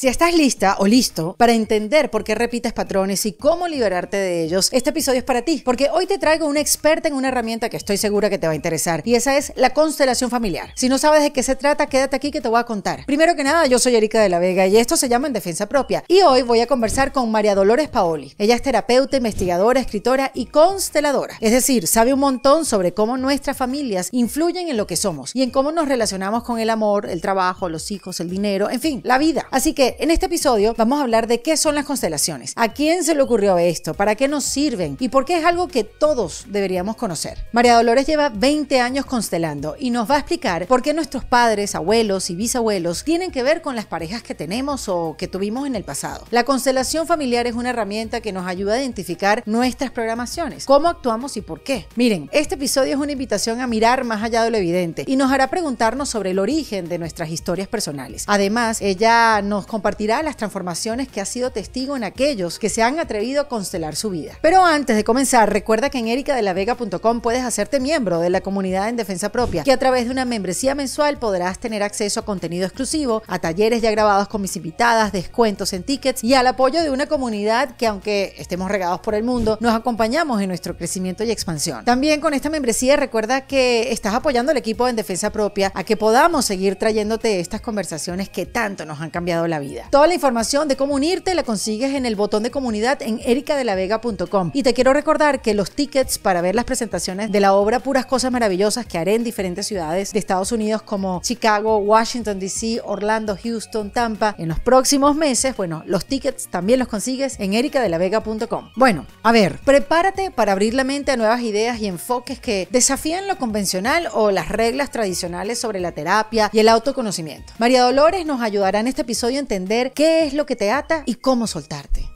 Si estás lista o listo para entender por qué repites patrones y cómo liberarte de ellos, este episodio es para ti, porque hoy te traigo una experta en una herramienta que estoy segura que te va a interesar, y esa es la constelación familiar. Si no sabes de qué se trata, quédate aquí que te voy a contar. Primero que nada, yo soy Erika de la Vega y esto se llama En Defensa Propia, y hoy voy a conversar con María Dolores Paoli. Ella es terapeuta, investigadora, escritora y consteladora, es decir, sabe un montón sobre cómo nuestras familias influyen en lo que somos y en cómo nos relacionamos con el amor, el trabajo, los hijos, el dinero, en fin, la vida. Así que en este episodio vamos a hablar de qué son las constelaciones, a quién se le ocurrió esto, para qué nos sirven y por qué es algo que todos deberíamos conocer. María Dolores lleva 20 años constelando y nos va a explicar por qué nuestros padres, abuelos y bisabuelos tienen que ver con las parejas que tenemos o que tuvimos en el pasado. La constelación familiar es una herramienta que nos ayuda a identificar nuestras programaciones, cómo actuamos y por qué. Miren, este episodio es una invitación a mirar más allá de lo evidente y nos hará preguntarnos sobre el origen de nuestras historias personales. Además, ella nos compartirá las transformaciones que ha sido testigo en aquellos que se han atrevido a constelar su vida. Pero antes de comenzar, recuerda que en ericadelavega.com puedes hacerte miembro de la comunidad en defensa propia, que a través de una membresía mensual podrás tener acceso a contenido exclusivo, a talleres ya grabados con mis invitadas, descuentos en tickets y al apoyo de una comunidad que aunque estemos regados por el mundo, nos acompañamos en nuestro crecimiento y expansión. También con esta membresía recuerda que estás apoyando al equipo en defensa propia a que podamos seguir trayéndote estas conversaciones que tanto nos han cambiado la vida vida. Toda la información de cómo unirte la consigues en el botón de comunidad en ericadelavega.com. Y te quiero recordar que los tickets para ver las presentaciones de la obra Puras Cosas Maravillosas que haré en diferentes ciudades de Estados Unidos como Chicago, Washington, D.C., Orlando, Houston, Tampa, en los próximos meses, bueno, los tickets también los consigues en ericadelavega.com. Bueno, a ver, prepárate para abrir la mente a nuevas ideas y enfoques que desafían lo convencional o las reglas tradicionales sobre la terapia y el autoconocimiento. María Dolores nos ayudará en este episodio en entender qué es lo que te ata y cómo soltarte.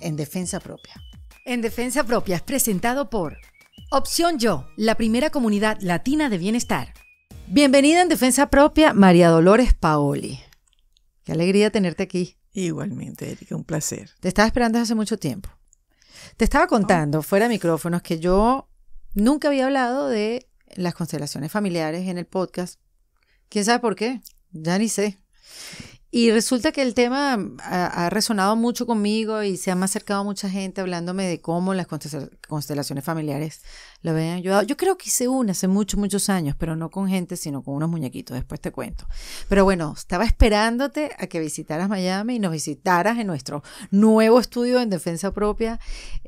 En defensa propia. En defensa propia es presentado por Opción Yo, la primera comunidad latina de bienestar. Bienvenida en Defensa Propia, María Dolores Paoli. Qué alegría tenerte aquí. Igualmente, Erika, un placer. Te estaba esperando hace mucho tiempo. Te estaba contando, oh. fuera de micrófonos, que yo nunca había hablado de las constelaciones familiares en el podcast. ¿Quién sabe por qué? Ya ni sé. Y resulta que el tema ha, resonado mucho conmigo y se ha acercado mucha gente hablándome de cómo las constelaciones familiares lo habían ayudado. Yo creo que hice una hace muchos, muchos años, pero no con gente, sino con unos muñequitos. Después te cuento. Pero bueno, estaba esperándote a que visitaras Miami y nos visitaras en nuestro nuevo estudio en defensa propia,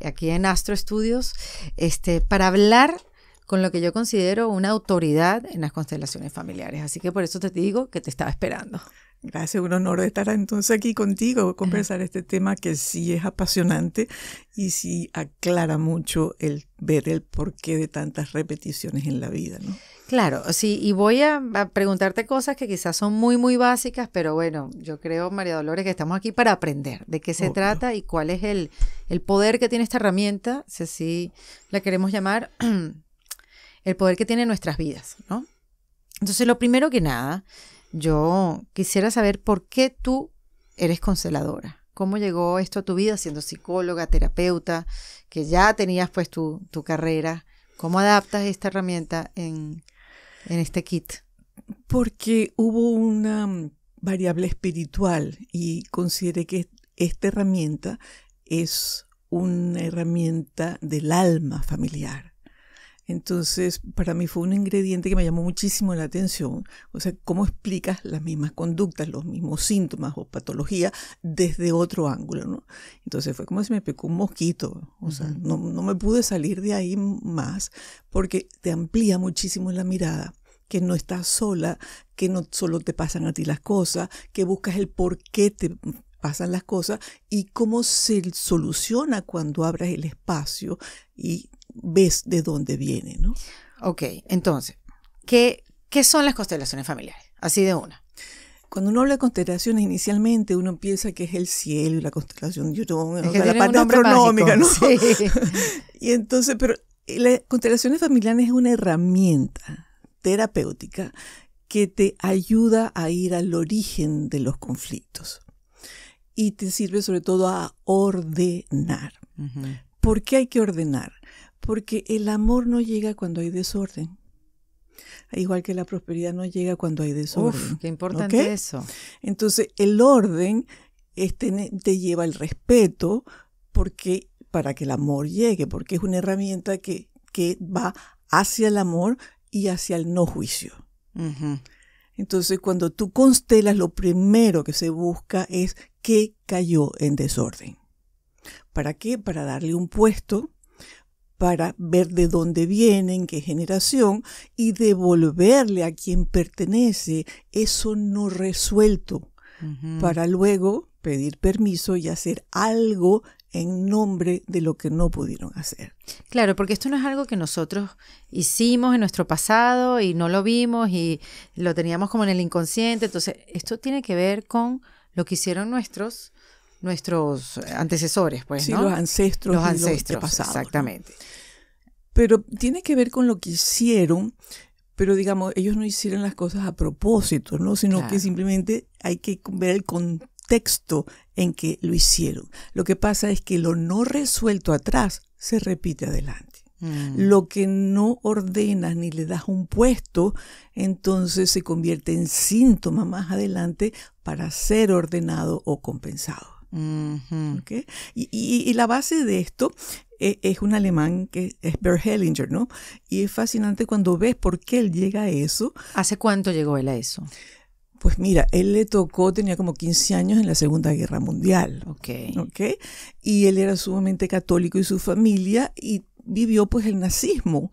aquí en Astro Estudios, este, para hablar con lo que yo considero una autoridad en las constelaciones familiares. Así que por eso te digo que te estaba esperando. Gracias, un honor estar entonces aquí contigo, conversar este tema que sí es apasionante y sí aclara mucho el ver el porqué de tantas repeticiones en la vida, ¿no? Claro, sí, y voy a, preguntarte cosas que quizás son muy, muy básicas, pero bueno, yo creo, María Dolores, que estamos aquí para aprender de qué se trata y cuál es el, poder que tiene esta herramienta, si así la queremos llamar, el poder que tiene nuestras vidas, ¿no? Entonces, lo primero que nada, yo quisiera saber por qué tú eres consteladora. ¿Cómo llegó esto a tu vida siendo psicóloga, terapeuta, que ya tenías pues tu, tu carrera? ¿Cómo adaptas esta herramienta en, en este kit? Porque hubo una mm, variable espiritual y consideré que esta herramienta es una herramienta del alma familiar. Entonces, para mí fue un ingrediente que me llamó muchísimo la atención. O sea, cómo explicas las mismas conductas, los mismos síntomas o patología desde otro ángulo, ¿no? Entonces fue como si me picó un mosquito. O sea, no, no me pude salir de ahí más porque te amplía muchísimo la mirada que no estás sola, que no solo te pasan a ti las cosas, que buscas el por qué te pasan las cosas y cómo se soluciona cuando abras el espacio y ves de dónde viene, ¿no? Ok, entonces, ¿qué, ¿qué son las constelaciones familiares? Así de una. Cuando uno habla de constelaciones, inicialmente uno piensa que es el cielo la constelación, de la parte astronómica, ¿no? y entonces, pero las constelaciones familiares es una herramienta terapéutica que te ayuda a ir al origen de los conflictos y te sirve sobre todo a ordenar. ¿Por qué hay que ordenar? Porque el amor no llega cuando hay desorden. Igual que la prosperidad no llega cuando hay desorden. Uf, qué importante eso. Entonces, el orden te lleva al respeto porque, para que el amor llegue, porque es una herramienta que, va hacia el amor y hacia el no juicio. Entonces, cuando tú constelas, lo primero que se busca es qué cayó en desorden. ¿Para qué? Para darle un puesto para ver de dónde vienen, qué generación, y devolverle a quien pertenece eso no resuelto, para luego pedir permiso y hacer algo en nombre de lo que no pudieron hacer. Claro, porque esto no es algo que nosotros hicimos en nuestro pasado y no lo vimos y lo teníamos como en el inconsciente, entonces esto tiene que ver con lo que hicieron nuestros nuestros antecesores, pues, los ancestros. Los ancestros, exactamente. Pero tiene que ver con lo que hicieron, pero digamos, ellos no hicieron las cosas a propósito, ¿no? Sino que simplemente hay que ver el contexto en que lo hicieron. Lo que pasa es que lo no resuelto atrás se repite adelante. Mm. Lo que no ordenas ni le das un puesto, entonces se convierte en síntoma más adelante para ser ordenado o compensado y, la base de esto e, es, un alemán que es Bert Hellinger, ¿no? Y es fascinante cuando ves por qué él llega a eso. ¿Hace cuánto llegó él a eso? Pues mira, él le tocó, tenía como 15 años en la Segunda Guerra Mundial. Ok. ¿okay? Y él era sumamente católico y su familia y vivió pues el nazismo.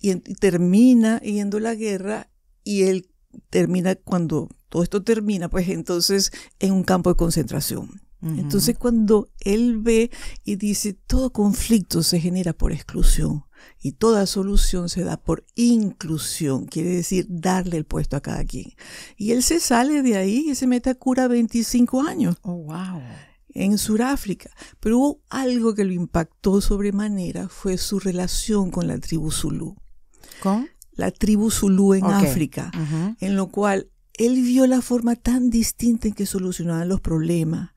y termina yendo la guerra y él termina cuando todo esto termina, pues entonces en un campo de concentración. Entonces cuando él ve y dice, todo conflicto se genera por exclusión y toda solución se da por inclusión, quiere decir darle el puesto a cada quien. Y él se sale de ahí y se mete a cura 25 años. Oh, wow en Sudáfrica, pero hubo algo que lo impactó sobremanera fue su relación con la tribu Zulu. ¿Con? La tribu Zulu en África, en lo cual él vio la forma tan distinta en que solucionaban los problemas,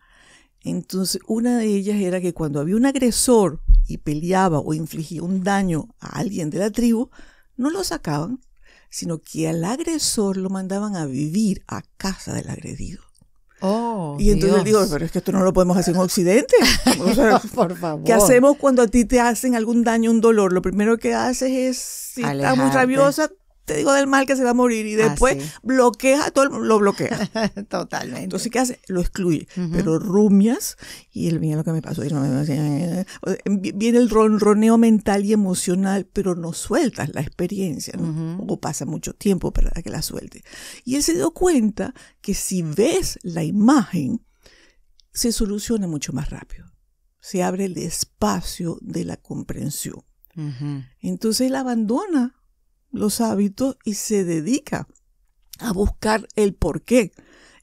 entonces, una de ellas era que cuando había un agresor y peleaba o infligía un daño a alguien de la tribu, no lo sacaban, sino que al agresor lo mandaban a vivir a casa del agredido. Oh, y entonces digo, pero es que esto no lo podemos hacer en Occidente. Por favor. ¿Qué hacemos cuando a ti te hacen algún daño, un dolor? Lo primero que haces es, si muy rabiosa, te digo del mal que se va a morir y después ah, bloquea a todo el, lo bloquea Totalmente. Entonces, ¿qué hace? Lo excluye. Pero rumias y él mira lo que me pasó. Eh". viene el ronroneo mental y emocional, pero no sueltas la experiencia, O pasa mucho tiempo para que la suelte. Y él se dio cuenta que si ves la imagen, se soluciona mucho más rápido. Se abre el espacio de la comprensión. Entonces él abandona los hábitos y se dedica a buscar el por qué.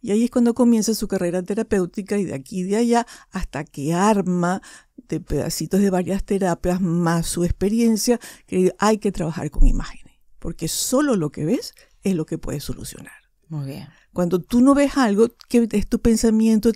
Y ahí es cuando comienza su carrera terapéutica y de aquí y de allá hasta que arma de pedacitos de varias terapias más su experiencia que hay que trabajar con imágenes, porque solo lo que ves es lo que puedes solucionar. Muy bien. Cuando tú no ves algo, que es tu pensamiento,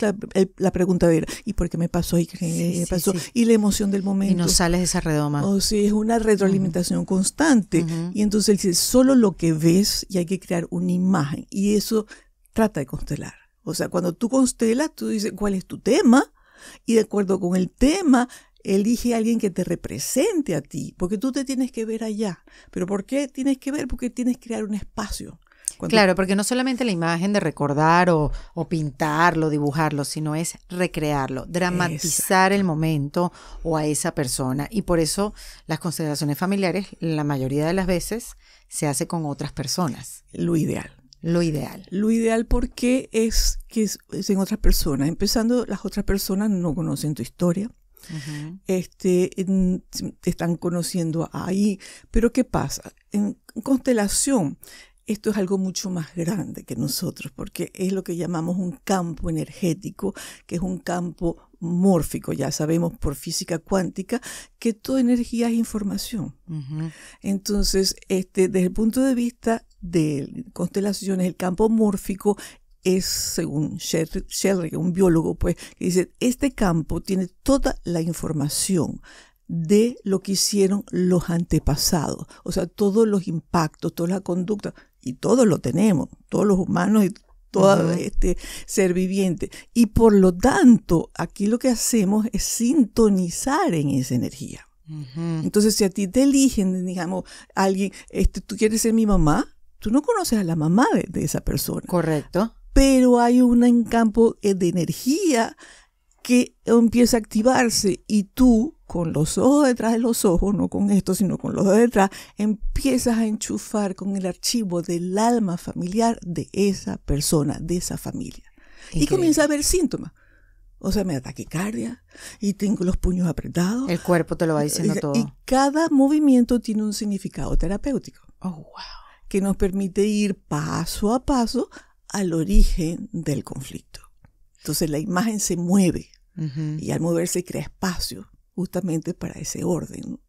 la, pregunta de ¿y por qué me pasó? ¿Y qué pasó? Y la emoción del momento. Y no sales de esa redoma. O oh, sea, es una retroalimentación constante. Y entonces él dice, solo lo que ves y hay que crear una imagen. Y eso trata de constelar. O sea, cuando tú constelas, tú dices, ¿cuál es tu tema? Y de acuerdo con el tema, elige a alguien que te represente a ti, porque tú te tienes que ver allá. ¿Pero por qué tienes que ver? Porque tienes que crear un espacio. Claro, porque no solamente la imagen de recordar o, pintarlo, dibujarlo, sino es recrearlo, dramatizar el momento o a esa persona. Y por eso las consideraciones familiares, la mayoría de las veces, se hace con otras personas. Lo ideal. Lo ideal. Lo ideal porque es que es, en otras personas. Empezando, las otras personas no conocen tu historia. este, te están conociendo ahí. Pero ¿qué pasa? En constelación, esto es algo mucho más grande que nosotros, porque es lo que llamamos un campo energético, que es un campo mórfico, ya sabemos por física cuántica, que toda energía es información. Entonces, este, desde el punto de vista de constelaciones, el campo mórfico es, según Sherry, un biólogo, pues, que dice, este campo tiene toda la información de lo que hicieron los antepasados, o sea, todos los impactos, toda la conducta, y todos lo tenemos, todos los humanos y todo este ser viviente. Y por lo tanto, aquí lo que hacemos es sintonizar en esa energía. Entonces, si a ti te eligen, digamos, alguien, este, tú quieres ser mi mamá, tú no conoces a la mamá de, de esa persona. Correcto. Pero hay un campo eh, de energía que empieza a activarse y tú con los ojos detrás de los ojos, no con esto, sino con los ojos detrás, empiezas a enchufar con el archivo del alma familiar de esa persona, de esa familia. Y comienza a ver síntomas. O sea, me da taquicardia y tengo los puños apretados. El cuerpo te lo va diciendo todo. Y cada movimiento tiene un significado terapéutico. Oh, wow. Que nos permite ir paso a paso al origen del conflicto. Entonces la imagen se mueve y al moverse crea espacio justamente para ese orden.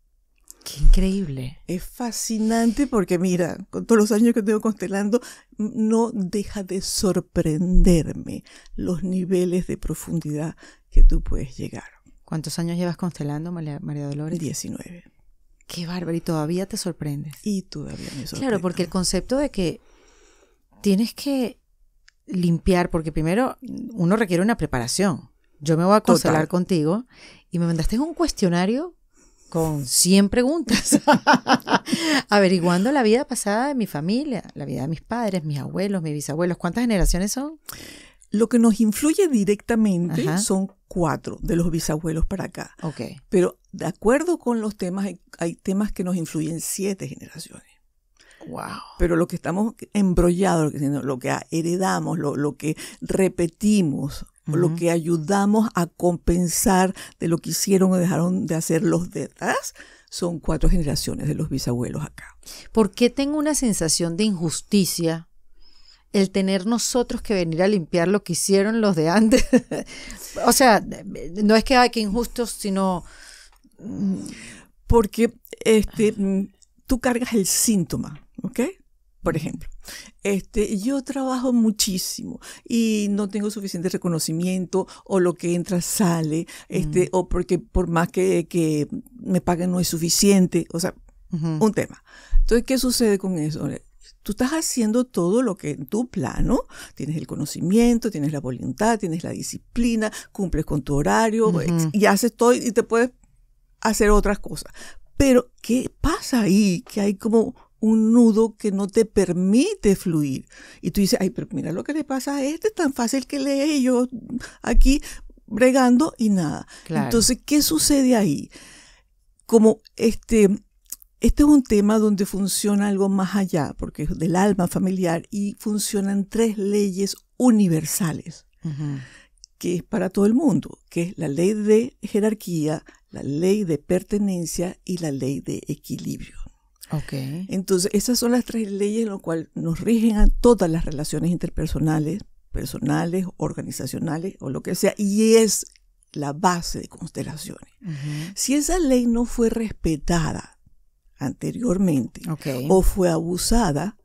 Qué increíble. Es fascinante porque mira, con todos los años que tengo constelando, no deja de sorprenderme los niveles de profundidad que tú puedes llegar. ¿Cuántos años llevas constelando, María, Dolores? 19. Qué bárbaro, y todavía te sorprendes. Y todavía me sorprendes. Claro, porque el concepto de que tienes que limpiar, porque primero uno requiere una preparación yo me voy a consolar contigo. Y me mandaste un cuestionario con 100 preguntas, averiguando la vida pasada de mi familia, la vida de mis padres, mis abuelos, mis bisabuelos. ¿Cuántas generaciones son? Lo que nos influye directamente son cuatro de los bisabuelos para acá. Pero de acuerdo con los temas, hay, temas que nos influyen siete generaciones. Wow. Pero lo que estamos embrollados, lo que heredamos, lo que repetimos, lo que ayudamos a compensar de lo que hicieron o dejaron de hacer los detrás, son cuatro generaciones de los bisabuelos acá. ¿Por qué tengo una sensación de injusticia el tener nosotros que venir a limpiar lo que hicieron los de antes? o sea, no es que hay que injustos, sino... Mm. Porque este, mm, tú cargas el síntoma, ¿ok? Por ejemplo, este, yo trabajo muchísimo y no tengo suficiente reconocimiento o lo que entra sale, este, mm. o porque por más que, me paguen no es suficiente, o sea, un tema. Entonces, ¿qué sucede con eso? Tú estás haciendo todo lo que en tu plano, tienes el conocimiento, tienes la voluntad, tienes la disciplina, cumples con tu horario y haces todo y te puedes hacer otras cosas. Pero, ¿qué pasa ahí? Que hay como un nudo que no te permite fluir. Y tú dices, ay, pero mira lo que le pasa a este, es tan fácil que lee yo aquí bregando y nada. Entonces, ¿qué sucede ahí? Como este, este es un tema donde funciona algo más allá, porque es del alma familiar y funcionan tres leyes universales, que es para todo el mundo, que es la ley de jerarquía, la ley de pertenencia y la ley de equilibrio. Okay. Entonces, esas son las tres leyes en las cuales nos rigen a todas las relaciones interpersonales, personales, organizacionales o lo que sea, y es la base de constelaciones. Si esa ley no fue respetada anteriormente o fue abusada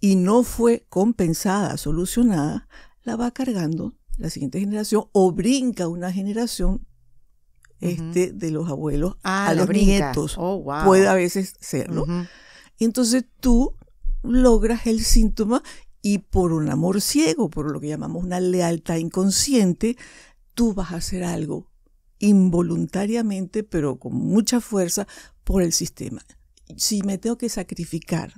y no fue compensada, solucionada, la va cargando la siguiente generación o brinca una generación este, de los abuelos ah, a los nietos. Oh, Puede a veces serlo. Entonces tú logras el síntoma y por un amor ciego, por lo que llamamos una lealtad inconsciente, tú vas a hacer algo involuntariamente, pero con mucha fuerza, por el sistema. Si me tengo que sacrificar,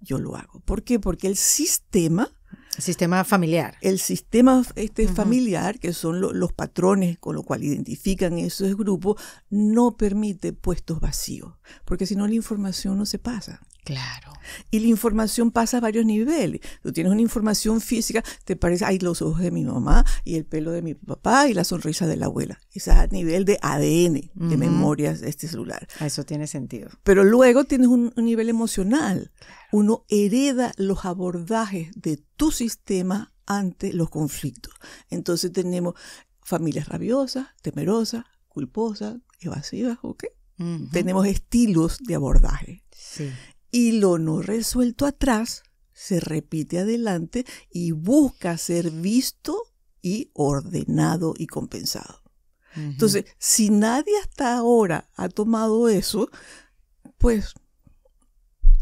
yo lo hago. ¿Por qué? Porque el sistema Sistema familiar. El sistema este, familiar, que son los patrones con los cuales identifican esos grupos, no permite puestos vacíos, porque si no la información no se pasa. Claro. Y la información pasa a varios niveles. Tú tienes una información física, te parece, hay los ojos de mi mamá y el pelo de mi papá y la sonrisa de la abuela. Es a nivel de ADN, de memorias de este celular. Eso tiene sentido. Pero luego tienes un, nivel emocional. Uno hereda los abordajes de tu sistema ante los conflictos. Entonces tenemos familias rabiosas, temerosas, culposas, evasivas, ¿ok? Tenemos estilos de abordaje. Sí y lo no resuelto atrás se repite adelante y busca ser visto y ordenado y compensado. Entonces, si nadie hasta ahora ha tomado eso, pues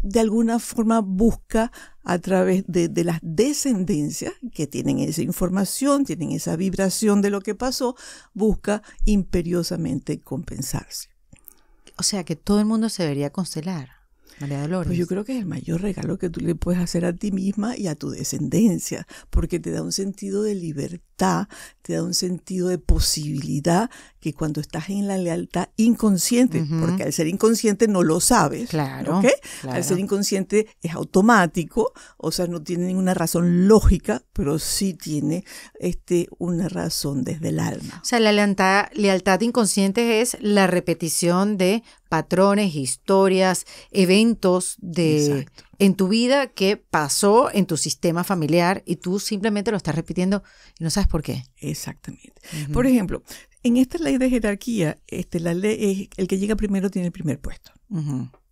de alguna forma busca a través de, de, las descendencias que tienen esa información, tienen esa vibración de lo que pasó, busca imperiosamente compensarse. O sea que todo el mundo se debería constelar. María Pues yo creo que es el mayor regalo que tú le puedes hacer a ti misma y a tu descendencia, porque te da un sentido de libertad te da un sentido de posibilidad que cuando estás en la lealtad inconsciente, porque al ser inconsciente no lo sabes. Claro, Al ser inconsciente es automático, o sea, no tiene ninguna razón lógica, pero sí tiene este, una razón desde el alma. O sea, la lealtad, lealtad inconsciente es la repetición de patrones, historias, eventos de en tu vida que pasó en tu sistema familiar y tú simplemente lo estás repitiendo y no sabes por qué. Exactamente. Por ejemplo, en esta ley de jerarquía, este, la ley es el que llega primero tiene el primer puesto.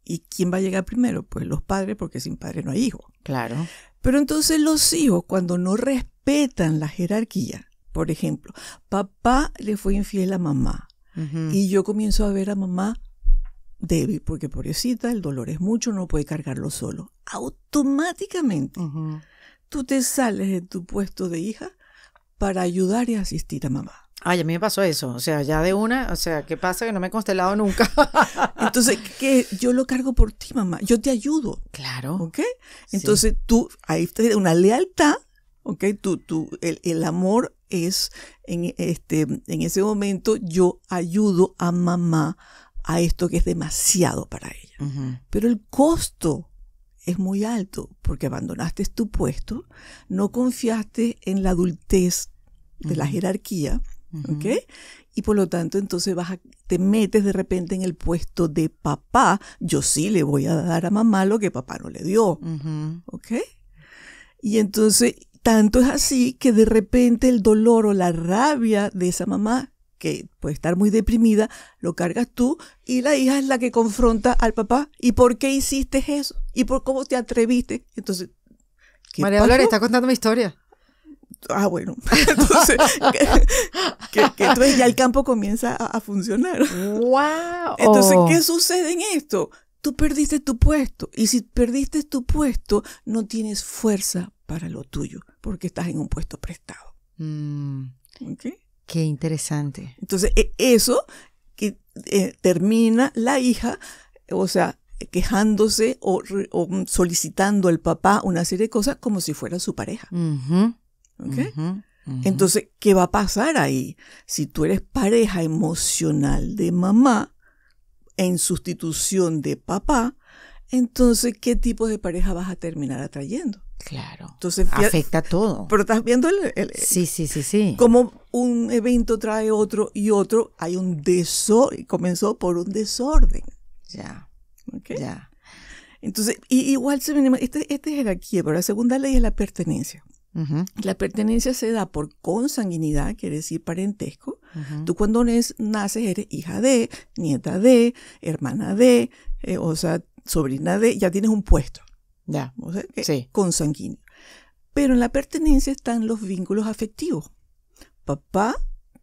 ¿Y quién va a llegar primero? Pues los padres, porque sin padre no hay hijo. Claro. Pero entonces los hijos, cuando no respetan la jerarquía, por ejemplo, papá le fue infiel a mamá, y yo comienzo a ver a mamá débil, porque pobrecita, el dolor es mucho, no puede cargarlo solo. Automáticamente tú te sales de tu puesto de hija para ayudar y asistir a mamá. Ay, a mí me pasó eso, o sea, ya de una, o sea, ¿qué pasa que no me he constelado nunca? Entonces, que yo lo cargo por ti, mamá, yo te ayudo. Claro. ¿Ok? Entonces tú, ahí está una lealtad, ¿ok? Tú, tú, el, el amor es, en, este, en ese momento yo ayudo a mamá a esto que es demasiado para ella. Pero el costo es muy alto porque abandonaste tu puesto, no confiaste en la adultez de la jerarquía, ¿ok? Y por lo tanto, entonces vas te metes de repente en el puesto de papá. Yo sí le voy a dar a mamá lo que papá no le dio, ¿ok? Y entonces, tanto es así que de repente el dolor o la rabia de esa mamá que puede estar muy deprimida, lo cargas tú y la hija es la que confronta al papá. ¿Y por qué hiciste eso? ¿Y por cómo te atreviste? Entonces, María Dolores está contando mi historia. Ah, bueno. Entonces, ya el campo comienza a, funcionar. ¡Wow! Entonces, oh. ¿qué sucede en esto? Tú perdiste tu puesto y si perdiste tu puesto, no tienes fuerza para lo tuyo porque estás en un puesto prestado. Mm. Qué interesante. Entonces, e, eso que eh, termina la hija, o sea, quejándose o, solicitando al papá una serie de cosas como si fuera su pareja. Entonces, ¿qué va a pasar ahí? Si tú eres pareja emocional de mamá en sustitución de papá, entonces, ¿qué tipo de pareja vas a terminar atrayendo? Claro. Entonces afecta todo. Pero estás viendo el, sí, sí, sí, sí. Como un evento trae otro y otro, hay un desorden. Comenzó por un desorden. Ya. Ya. Entonces, igual se este esta es jerarquía, pero la segunda ley es la pertenencia. La pertenencia se da por consanguinidad, quiere decir parentesco. Tú cuando naces eres hija de, nieta de, hermana de, eh, o sea, sobrina de, ya tienes un puesto. Ya. O sea, que Pero en la pertenencia están los vínculos afectivos. Papá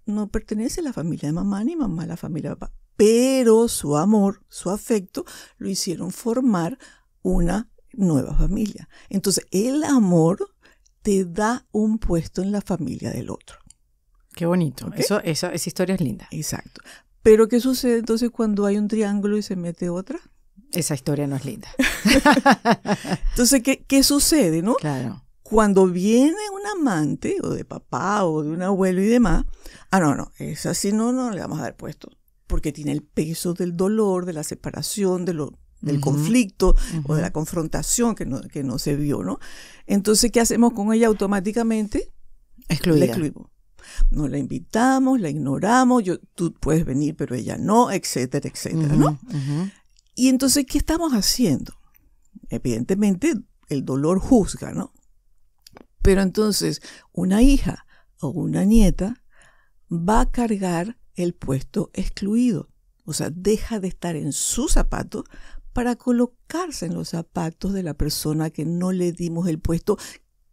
no pertenece a la familia de mamá ni mamá a la familia de papá, pero su amor, su afecto, lo hicieron formar una nueva familia. Entonces, el amor te da un puesto en la familia del otro. Qué bonito. Eso, eso, esa historia es linda. Exacto. Pero ¿qué sucede entonces cuando hay un triángulo y se mete otra? Esa historia no es linda. Entonces, ¿qué, sucede, no? Claro. Cuando viene un amante, o de papá, o de un abuelo y demás, ah, no, no, esa sí no, no le vamos a dar puesto. Porque tiene el peso del dolor, de la separación, de lo, del conflicto o de la confrontación que no, se vio, ¿no? Entonces, ¿qué hacemos con ella automáticamente? excluimos. No la invitamos, la ignoramos, yo, tú puedes venir, pero ella no, etcétera, etcétera, ¿no? Y entonces, ¿qué estamos haciendo? Evidentemente, el dolor juzga, ¿no? Pero entonces, una hija o una nieta va a cargar el puesto excluido. O sea, deja de estar en sus zapatos para colocarse en los zapatos de la persona que no le dimos el puesto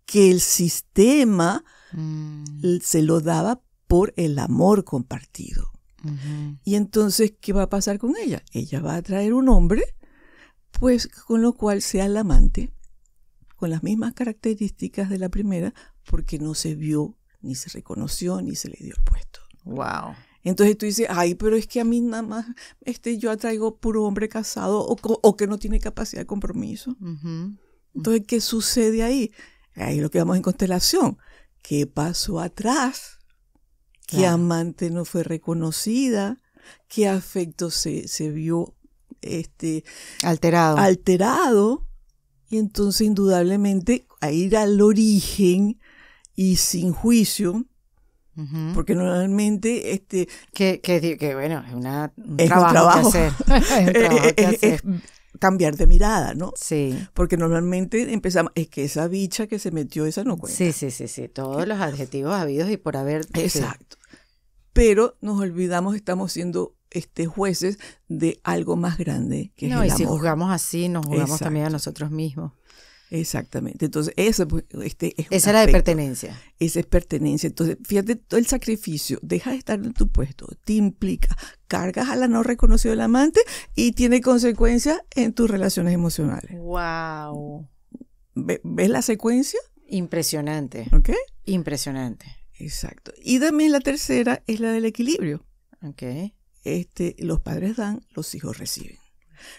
que el sistema mm. se lo daba por el amor compartido. Y entonces, ¿qué va a pasar con ella? Ella va a traer un hombre, pues con lo cual sea el amante, con las mismas características de la primera, porque no se vio, ni se reconoció, ni se le dio el puesto. Wow. Entonces tú dices, ay, pero es que a mí nada más, este, yo atraigo puro hombre casado o, que no tiene capacidad de compromiso. Entonces, ¿qué sucede ahí? Ahí lo que vamos en constelación. ¿Qué pasó atrás? qué amante no fue reconocida, qué afecto se, se vio este, alterado. alterado. Y entonces indudablemente a ir al origen y sin juicio, porque normalmente este que, que, bueno es, una, un, trabajo que hacer, es, un trabajo que hacer cambiar de mirada, ¿no? Sí. Porque normalmente empezamos, es que esa bicha que se metió, esa no cuenta. Sí, sí, sí, sí, todos los adjetivos habidos y por haber. Exacto. Pero nos olvidamos, estamos siendo este, jueces de algo más grande que no, es y si juzgamos así, nos juzgamos también a nosotros mismos. Exactamente. Entonces, esa, pues, este es esa de pertenencia. Esa es pertenencia. Entonces, fíjate todo el sacrificio. Deja de estar en tu puesto. Te implica. Cargas a la no reconocida del amante y tiene consecuencias en tus relaciones emocionales. ¡Wow! ¿Ves la secuencia? Impresionante. ¿Ok? Impresionante. Exacto. Y también la tercera es la del equilibrio. Ok. Este, los padres dan, los hijos reciben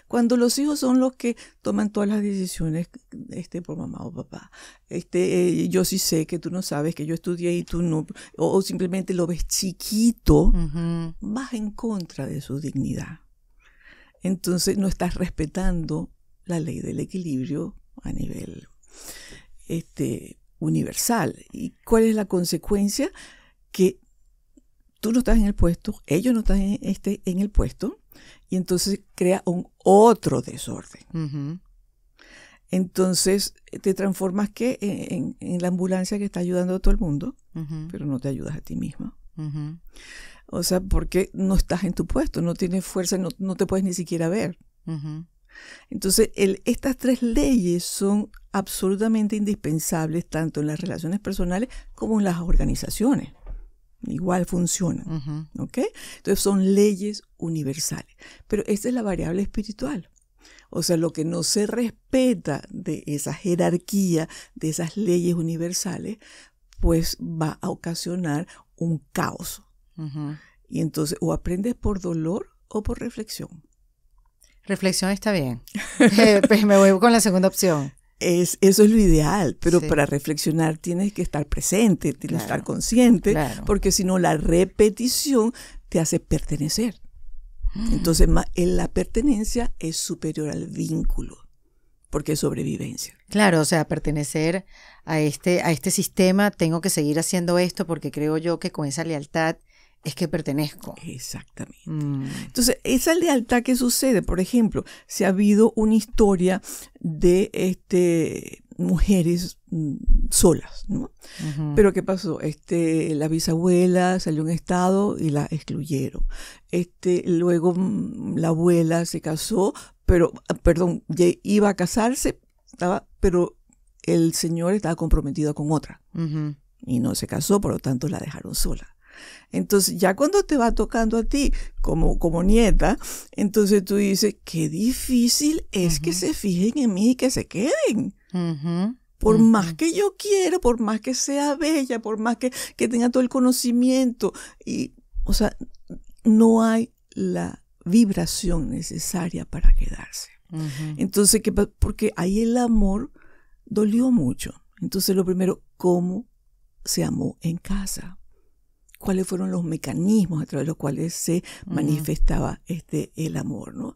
cuando los hijos son los que toman todas las decisiones este, por mamá o papá. Este, eh, yo sí sé que tú no sabes, que yo estudié y tú no, o, simplemente lo ves chiquito, vas en contra de su dignidad. Entonces no estás respetando la ley del equilibrio a nivel este, universal. ¿Y cuál es la consecuencia? Que tú no estás en el puesto, ellos no están este, en el puesto, y entonces crea un otro desorden. Entonces eh, te transformas que en, la ambulancia que está ayudando a todo el mundo, pero no te ayudas a ti mismo. O sea, porque no estás en tu puesto, no tienes fuerza, no, no te puedes ni siquiera ver. Entonces, estas tres leyes son absolutamente indispensables tanto en las relaciones personales como en las organizaciones igual funciona. Entonces son leyes universales. Pero esta es la variable espiritual. O sea, lo que no se respeta de esa jerarquía, de esas leyes universales, pues va a ocasionar un caos. Y entonces, o aprendes por dolor o por reflexión. Reflexión está bien. Eh, pues me voy con la segunda opción. Es, eso es lo ideal, pero para reflexionar tienes que estar presente, tienes que estar consciente, porque si no la repetición te hace pertenecer. Mm. Entonces eh, la pertenencia es superior al vínculo, porque es sobrevivencia. Claro, o sea, pertenecer a este, a este sistema, tengo que seguir haciendo esto porque creo yo que con esa lealtad es que pertenezco. Exactamente. Mm. Entonces, esa lealtad que sucede, por ejemplo, se ha habido una historia de este, mujeres mm, solas, ¿no? Pero ¿qué pasó? Este, la bisabuela salió un estado y la excluyeron. Este, luego mm, la abuela se casó, pero, ah, perdón, iba a casarse, estaba, pero el señor estaba comprometido con otra. Y no se casó, por lo tanto la dejaron sola. Entonces, ya cuando te va tocando a ti como, como nieta, entonces tú dices, qué difícil es que se fijen en mí y que se queden. Por más que yo quiera, por más que sea bella, por más que, tenga todo el conocimiento, y, o sea, no hay la vibración necesaria para quedarse. Entonces, ¿qué, porque ahí el amor dolió mucho. Entonces, lo primero, ¿cómo se amó en casa? cuáles fueron los mecanismos a través de los cuales se manifestaba este, el amor, ¿no?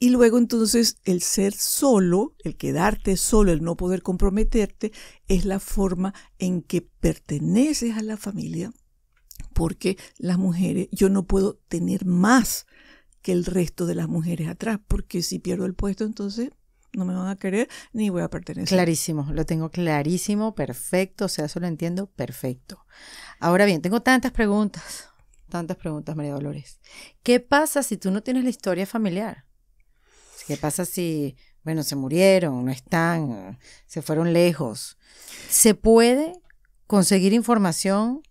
Y luego entonces el ser solo, el quedarte solo, el no poder comprometerte, es la forma en que perteneces a la familia, porque las mujeres, yo no puedo tener más que el resto de las mujeres atrás, porque si pierdo el puesto entonces no me van a querer ni voy a pertenecer. Clarísimo, lo tengo clarísimo, perfecto, o sea, eso lo entiendo perfecto. Ahora bien, tengo tantas preguntas, tantas preguntas, María Dolores. ¿Qué pasa si tú no tienes la historia familiar? ¿Qué pasa si, bueno, se murieron, no están, se fueron lejos? ¿Se puede conseguir información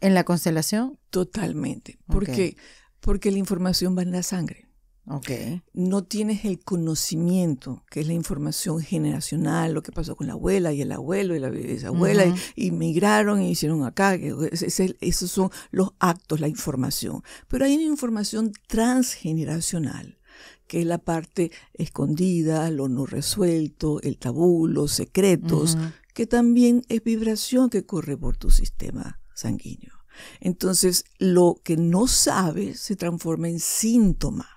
en la constelación? Totalmente, porque porque la información va en la sangre. Okay. No tienes el conocimiento, que es la información generacional, lo que pasó con la abuela y el abuelo y la abuela y, migraron y hicieron acá. esos son los actos, la información. Pero hay una información transgeneracional que es la parte escondida, lo no resuelto, el tabú, los secretos, que también es vibración que corre por tu sistema sanguíneo. Entonces, lo que no sabes se transforma en síntoma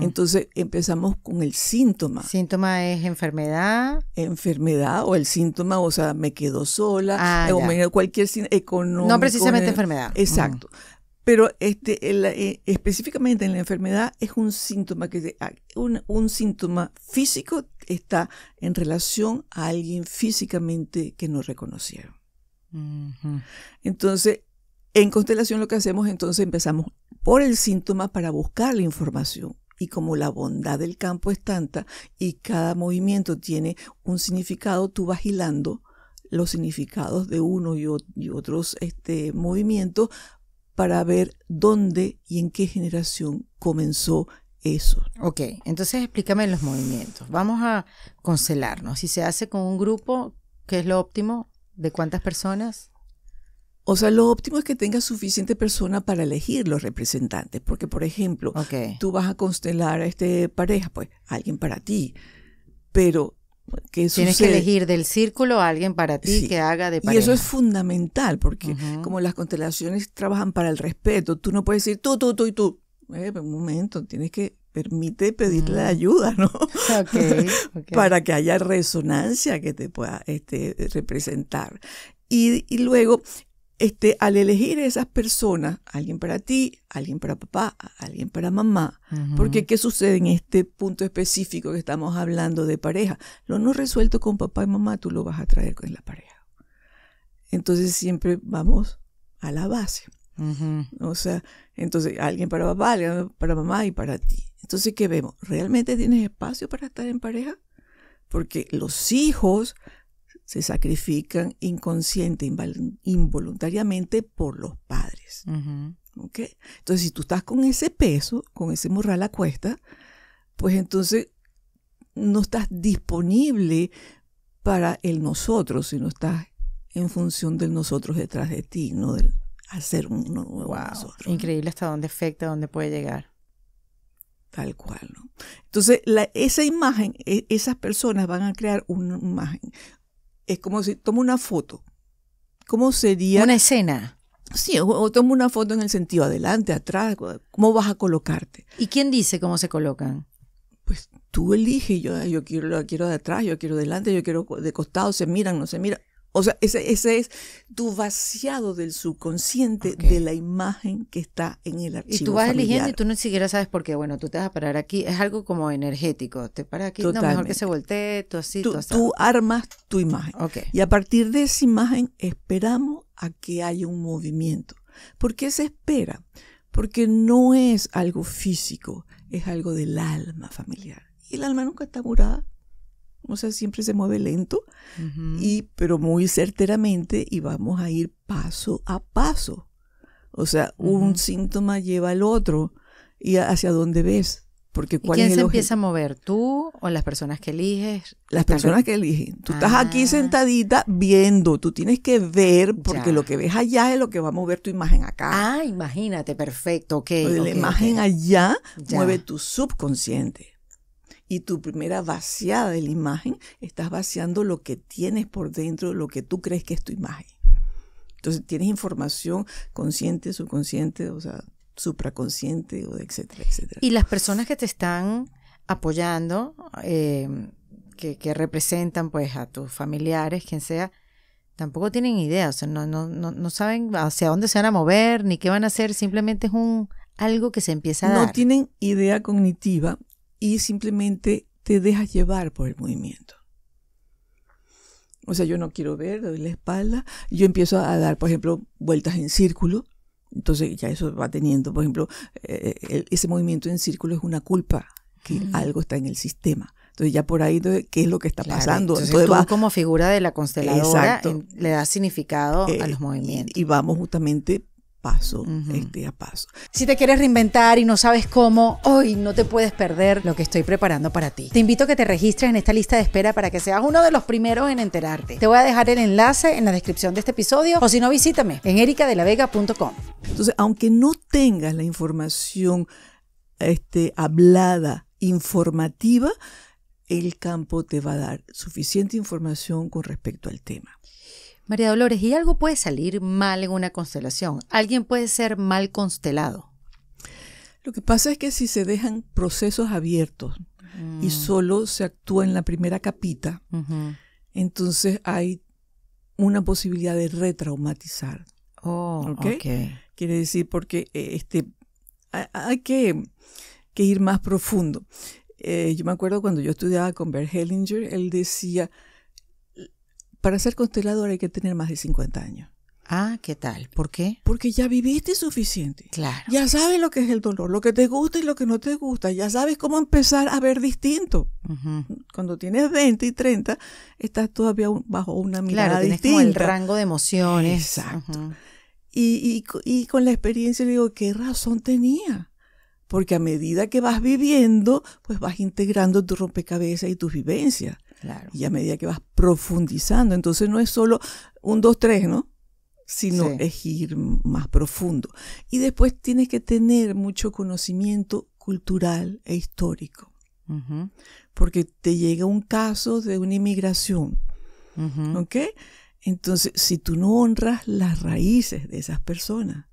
entonces empezamos con el síntoma. Síntoma es enfermedad. Enfermedad o el síntoma, o sea, me quedo sola, ah, eh, o me, cualquier económico. No precisamente enfermedad. Exacto. Pero este, eh, específicamente en la enfermedad es un síntoma que ah, un, un síntoma físico está en relación a alguien físicamente que no reconocieron. Entonces, en constelación lo que hacemos entonces empezamos por el síntoma para buscar la información. Y como la bondad del campo es tanta y cada movimiento tiene un significado, tú vas los significados de uno y, otros este, movimientos para ver dónde y en qué generación comenzó eso. Ok, entonces explícame los movimientos. Vamos a constelarnos. Si se hace con un grupo, ¿qué es lo óptimo? ¿De cuántas personas? O sea, lo óptimo es que tengas suficiente persona para elegir los representantes, porque por ejemplo, tú vas a constelar a este pareja, pues alguien para ti, pero que Tienes que elegir del círculo a alguien para ti que haga de pareja. Y eso es fundamental, porque como las constelaciones trabajan para el respeto, tú no puedes decir tú, tú, tú y tú. Eh, un momento, tienes que permite pedirle mm. ayuda, ¿no? Para que haya resonancia que te pueda este, representar. y, luego este, al elegir esas personas, alguien para ti, alguien para papá, alguien para mamá, porque ¿qué sucede en este punto específico que estamos hablando de pareja? Lo no resuelto con papá y mamá tú lo vas a traer con la pareja. Entonces siempre vamos a la base. O sea, entonces alguien para papá, alguien para mamá y para ti. Entonces, ¿qué vemos? ¿Realmente tienes espacio para estar en pareja? Porque los hijos se sacrifican inconsciente, involuntariamente por los padres. Entonces, si tú estás con ese peso, con ese morral a cuesta, pues entonces no estás disponible para el nosotros, sino estás en función del nosotros detrás de ti, no del hacer un nuevo nosotros. Increíble hasta dónde afecta, dónde puede llegar. Tal cual. ¿no? Entonces, esa imagen, e, esas personas van a crear una imagen, es como si tomo una foto. ¿Cómo sería? Una escena. Sí, o, tomo una foto en el sentido adelante, atrás, ¿cómo vas a colocarte? ¿Y quién dice cómo se colocan? Pues tú eliges, yo, yo quiero, quiero de atrás, yo quiero delante, yo quiero de costado, se miran, no se miran. O sea, ese, ese es tu vaciado del subconsciente de la imagen que está en el archivo. Y tú vas eligiendo y tú ni siquiera sabes por qué. Bueno, tú te vas a parar aquí. Es algo como energético. Te paras aquí, no, mejor que se voltee, tú así, tú, armas tu imagen. Y a partir de esa imagen esperamos a que haya un movimiento. ¿Por qué se espera? Porque no es algo físico, es algo del alma familiar. Y el alma nunca está murada o sea, siempre se mueve lento, y, pero muy certeramente y vamos a ir paso a paso. O sea, un síntoma lleva al otro y hacia dónde ves. Porque ¿Quién se empieza a mover? ¿Tú o las personas que eliges? Las personas que eligen. Tú estás aquí ah. sentadita viendo, tú tienes que ver porque lo que ves allá es lo que va a mover tu imagen acá. Ah, imagínate, perfecto, la imagen allá mueve tu subconsciente y tu primera vaciada de la imagen, estás vaciando lo que tienes por dentro, lo que tú crees que es tu imagen. Entonces tienes información consciente, subconsciente, o sea, supraconsciente, o etcétera, etcétera. Y las personas que te están apoyando, eh, que, representan pues a tus familiares, quien sea, tampoco tienen idea, o sea, no, saben hacia dónde se van a mover, ni qué van a hacer, simplemente es un algo que se empieza a No tienen idea cognitiva y simplemente te dejas llevar por el movimiento. O sea, yo no quiero ver, doy la espalda, yo empiezo a dar, por ejemplo, vueltas en círculo. Entonces ya eso va teniendo, por ejemplo, eh, ese movimiento en círculo es una culpa, que algo está en el sistema. Entonces ya por ahí, ¿qué es lo que está pasando? Entonces, tú como figura de la consteladora le da significado a eh, los movimientos. y vamos justamente paso, este, a paso. Si te quieres reinventar y no sabes cómo, hoy no te puedes perder lo que estoy preparando para ti. Te invito a que te registres en esta lista de espera para que seas uno de los primeros en enterarte. Te voy a dejar el enlace en la descripción de este episodio o si no, visítame en ericadelavega.com. Entonces, aunque no tengas la información este, hablada, informativa, el campo te va a dar suficiente información con respecto al tema. María Dolores, y algo puede salir mal en una constelación. Alguien puede ser mal constelado. Lo que pasa es que si se dejan procesos abiertos y mm. solo se actúa en la primera capita, entonces hay una posibilidad de retraumatizar. Oh, ¿Okay? Quiere decir porque eh, este hay que, ir más profundo. Eh, yo me acuerdo cuando yo estudiaba con Bert Hellinger, él decía, para ser constelador hay que tener más de 50 años. Ah, ¿qué tal? ¿Por qué? Porque ya viviste suficiente. Claro. Ya sabes lo que es el dolor, lo que te gusta y lo que no te gusta. Ya sabes cómo empezar a ver distinto. Cuando tienes 20 y 30, estás todavía bajo una mirada claro, Como el rango de emociones. Exacto. y, con la experiencia le digo, ¿qué razón tenía? Porque a medida que vas viviendo, pues vas integrando tu rompecabezas y tus vivencias. Y a medida que vas profundizando, entonces no es solo un, dos, tres, ¿no? Sino es ir más profundo. Y después tienes que tener mucho conocimiento cultural e histórico. Porque te llega un caso de una inmigración. ¿Ok? Entonces, si tú no honras las raíces de esas personas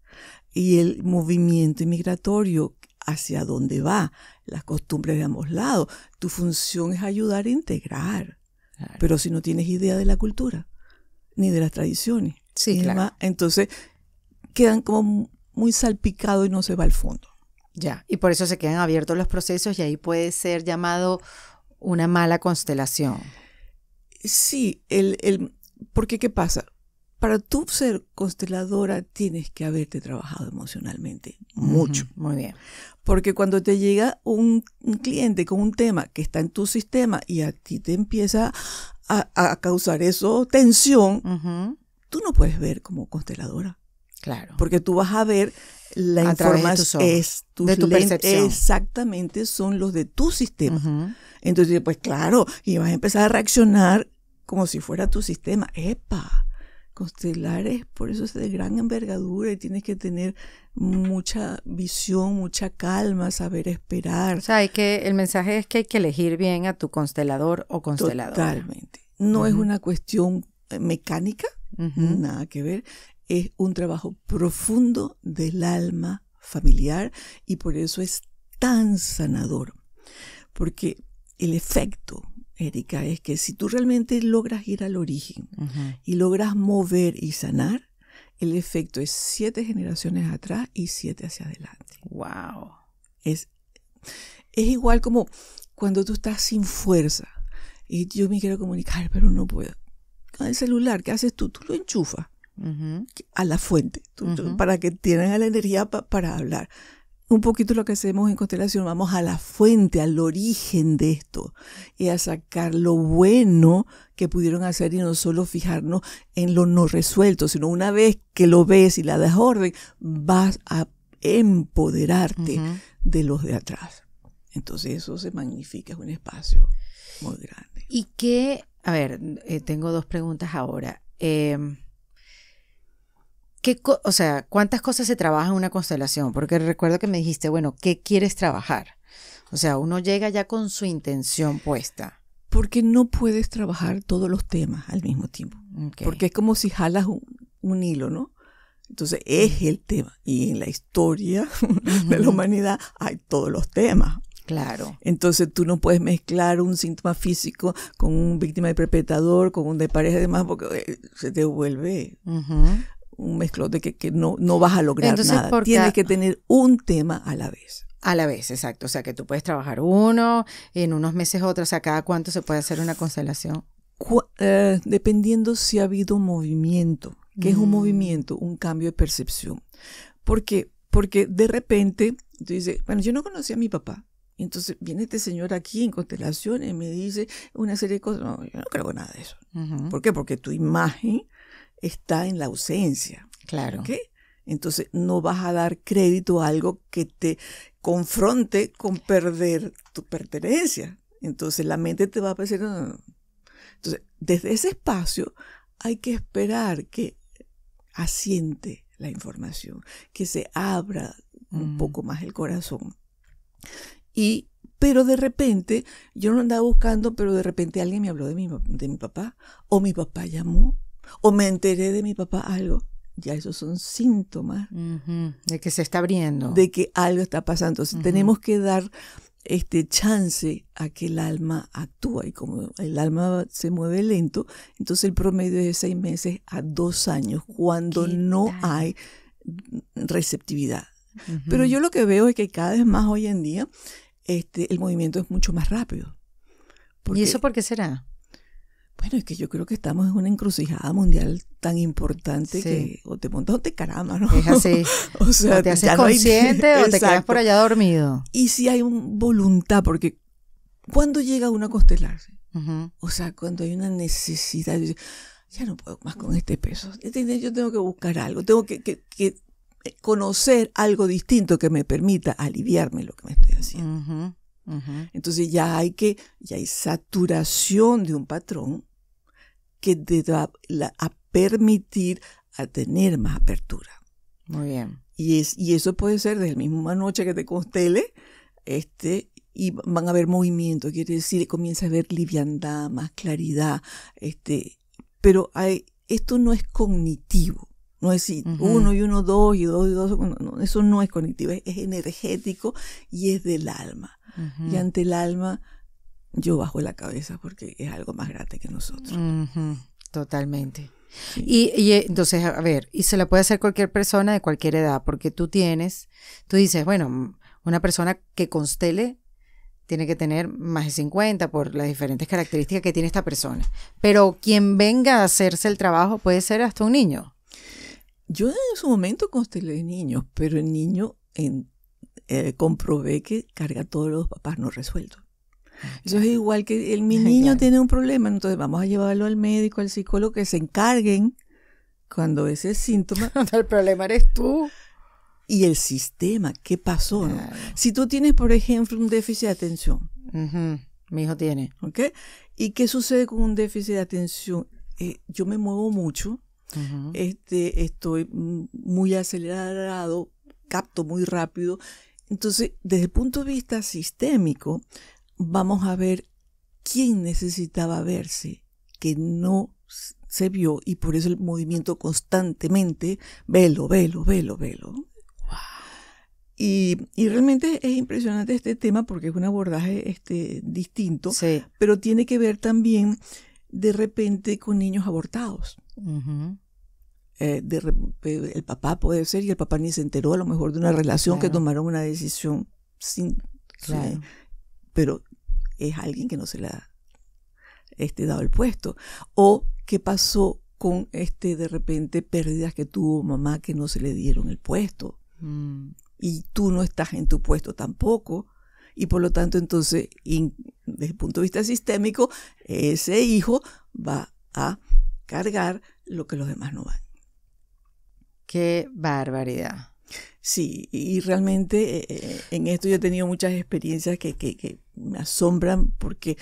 y el movimiento inmigratorio hacia dónde va, las costumbres de ambos lados. Tu función es ayudar a e integrar. Pero si no tienes idea de la cultura, ni de las tradiciones, sí, entonces quedan como muy salpicados y no se va al fondo. Ya, y por eso se quedan abiertos los procesos y ahí puede ser llamado una mala constelación. Sí, el, el porque ¿qué pasa? para tú ser consteladora tienes que haberte trabajado emocionalmente mucho. muy bien. Porque cuando te llega un, cliente con un tema que está en tu sistema y a ti te empieza a, causar eso tensión, tú no puedes ver como consteladora. Claro. Porque tú vas a ver la información de, es, tu percepción. Exactamente, son los de tu sistema. Entonces, pues claro, y vas a empezar a reaccionar como si fuera tu sistema. ¡Epa! constelares, por eso es de gran envergadura y tienes que tener mucha visión, mucha calma, saber esperar. O sea, hay que, el mensaje es que hay que elegir bien a tu constelador o consteladora. Totalmente. No es una cuestión eh, mecánica, nada que ver. Es un trabajo profundo del alma familiar y por eso es tan sanador. Porque el efecto Erika, es que si tú realmente logras ir al origen y logras mover y sanar, el efecto es siete generaciones atrás y siete hacia adelante. ¡Wow! Es, es igual como cuando tú estás sin fuerza y yo me quiero comunicar, pero no puedo. el celular, ¿qué haces tú? Tú lo enchufas a la fuente para que tengan la energía para hablar un poquito lo que hacemos en Constelación, vamos a la fuente, al origen de esto, y a sacar lo bueno que pudieron hacer y no solo fijarnos en lo no resuelto, sino una vez que lo ves y la das orden, vas a empoderarte de los de atrás. Entonces eso se magnifica, es un espacio muy grande. Y que, a ver, eh, tengo dos preguntas ahora. Em, o sea, ¿cuántas cosas se trabajan en una constelación? Porque recuerdo que me dijiste, bueno, ¿qué quieres trabajar? O sea, uno llega ya con su intención puesta. Porque no puedes trabajar todos los temas al mismo tiempo. Porque es como si jalas un, hilo, ¿no? Entonces es el tema. Y en la historia de la humanidad hay todos los temas. Claro. Entonces tú no puedes mezclar un síntoma físico con un víctima de perpetrador, con un de pareja y demás, porque eh, se te vuelve un mezclote que, que no, no vas a lograr nada. Tienes que tener un tema a la vez. A la vez, exacto. O sea, que tú puedes trabajar uno, en unos meses otro. O sea, ¿cada cuánto se puede hacer una constelación? Eh, dependiendo si ha habido movimiento. que es un mm. movimiento? Un cambio de percepción. ¿Por qué? Porque de repente tú dices, bueno, yo no conocía a mi papá. entonces viene este señor aquí en constelaciones y me dice una serie de cosas. No, yo no creo nada de eso. ¿Por qué? Porque tu imagen está en la ausencia. Claro. Entonces no vas a dar crédito a algo que te confronte con perder tu pertenencia. Entonces la mente te va a decir, Entonces, desde ese espacio hay que esperar que asiente la información, que se abra un poco más el corazón. Y, pero de repente, yo no andaba buscando, pero de repente alguien me habló de mi, de mi papá, o mi papá llamó, o me enteré de mi papá algo, ya esos son síntomas de que se está abriendo. De que algo está pasando. tenemos que dar este chance a que el alma actúe. y como el alma se mueve lento, entonces el promedio es de seis meses a dos años cuando no hay receptividad. Pero yo lo que veo es que cada vez más hoy en día este, el movimiento es mucho más rápido. ¿Y eso por qué será? Bueno, es que yo creo que estamos en una encrucijada mundial tan importante que o te montas o te caramba, ¿no? Es así. o sea, te haces consciente o te quedas por allá dormido. Y si hay un voluntad, porque cuando llega uno a constelarse, o sea, cuando hay una necesidad, ya no puedo más con este peso. Yo tengo que buscar algo, tengo que, eh, conocer algo distinto que me permita aliviarme lo que me estoy haciendo. Entonces ya hay que, ya hay saturación de un patrón que te va a permitir a tener más apertura. Muy bien. Y, es, y eso puede ser desde la misma noche que te constele, este, y van a haber movimiento, quiere decir, comienza a haber liviandad, más claridad, este, pero hay, esto no es cognitivo. No es decir, uno y uno, dos y dos y dos. eso no es cognitivo, es, energético y es del alma. Y ante el alma yo bajo la cabeza porque es algo más grande que nosotros. Totalmente. Y, eh, entonces, a ver, y se la puede hacer cualquier persona de cualquier edad, porque tú tienes, tú dices, bueno, una persona que constele tiene que tener más de 50 por las diferentes características que tiene esta persona. Pero quien venga a hacerse el trabajo puede ser hasta un niño. Yo en su momento constelé niños, pero el niño en, eh, comprobé que carga todos los papás no resueltos. Eso es igual que el, mi niño tiene un problema, entonces vamos a llevarlo al médico, al psicólogo, que se encarguen cuando ese síntoma... el problema eres tú. Y el sistema, ¿qué pasó? Si tú tienes, por ejemplo, un déficit de atención. Mi hijo tiene. ¿Ok? ¿Y qué sucede con un déficit de atención? Eh, yo me muevo mucho, este, estoy muy acelerado, capto muy rápido. Entonces, desde el punto de vista sistémico, vamos a ver quién necesitaba verse, que no se vio y por eso el movimiento constantemente, velo, velo, velo, velo. Y, realmente es impresionante este tema porque es un abordaje este, distinto, pero tiene que ver también de repente con niños abortados. Eh, el papá puede ser y el papá ni se enteró a lo mejor de una relación que tomaron una decisión sin pero es alguien que no se le ha este, dado el puesto. O qué pasó con este de repente pérdidas que tuvo mamá que no se le dieron el puesto. Mm. Y tú no estás en tu puesto tampoco. Y por lo tanto, entonces, desde el punto de vista sistémico, ese hijo va a cargar lo que los demás no van. Qué barbaridad. Sí, y realmente eh, eh, en esto yo he tenido muchas experiencias que, que me asombran porque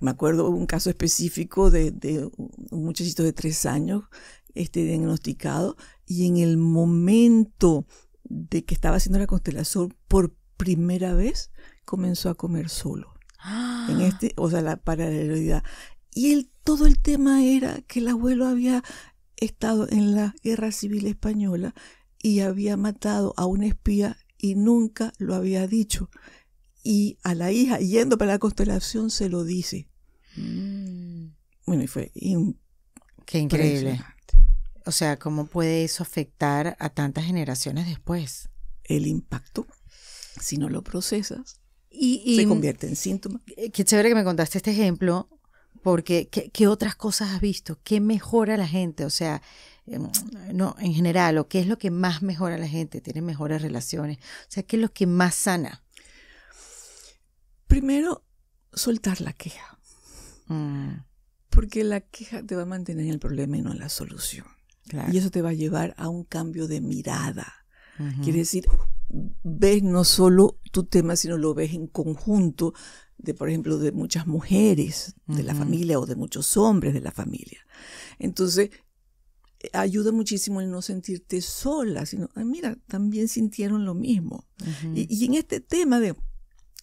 me acuerdo un caso específico de, un muchachito de tres años este, diagnosticado y en el momento de que estaba haciendo la constelación por primera vez comenzó a comer solo. ¡Ah! En este, o sea, la paralelidad. Y el, todo el tema era que el abuelo había estado en la guerra civil española y había matado a un espía y nunca lo había dicho y a la hija, yendo para la constelación, se lo dice. Mm. Bueno, y fue... Qué increíble. O sea, ¿cómo puede eso afectar a tantas generaciones después? El impacto, si no lo procesas, y, se convierte en síntoma. Eh, qué chévere que me contaste este ejemplo, porque ¿qué, otras cosas has visto? ¿Qué mejora la gente? O sea, em, no, en general, ¿o qué es lo que más mejora a la gente? Tiene mejores relaciones. O sea, ¿qué es lo que más sana? Primero, soltar la queja. Mm. Porque la queja te va a mantener en el problema y no en la solución. Y eso te va a llevar a un cambio de mirada. Quiere decir, ves no solo tu tema, sino lo ves en conjunto de, por ejemplo, de muchas mujeres de la familia o de muchos hombres de la familia. Entonces, ayuda muchísimo el no sentirte sola, sino, mira, también sintieron lo mismo. y en este tema de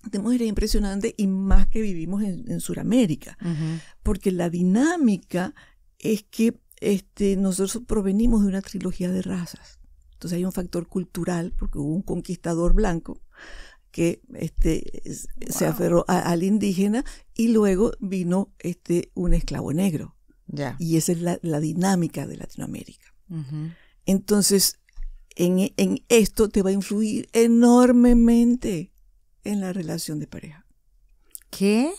de impresionante y más que vivimos en, en Sudamérica, porque la dinámica es que este, nosotros provenimos de una trilogía de razas. Entonces hay un factor cultural, porque hubo un conquistador blanco que este, se aferró al indígena y luego vino este, un esclavo negro. Y esa es la, dinámica de Latinoamérica. Entonces, en, en esto te va a influir enormemente en la relación de pareja. ¿Qué?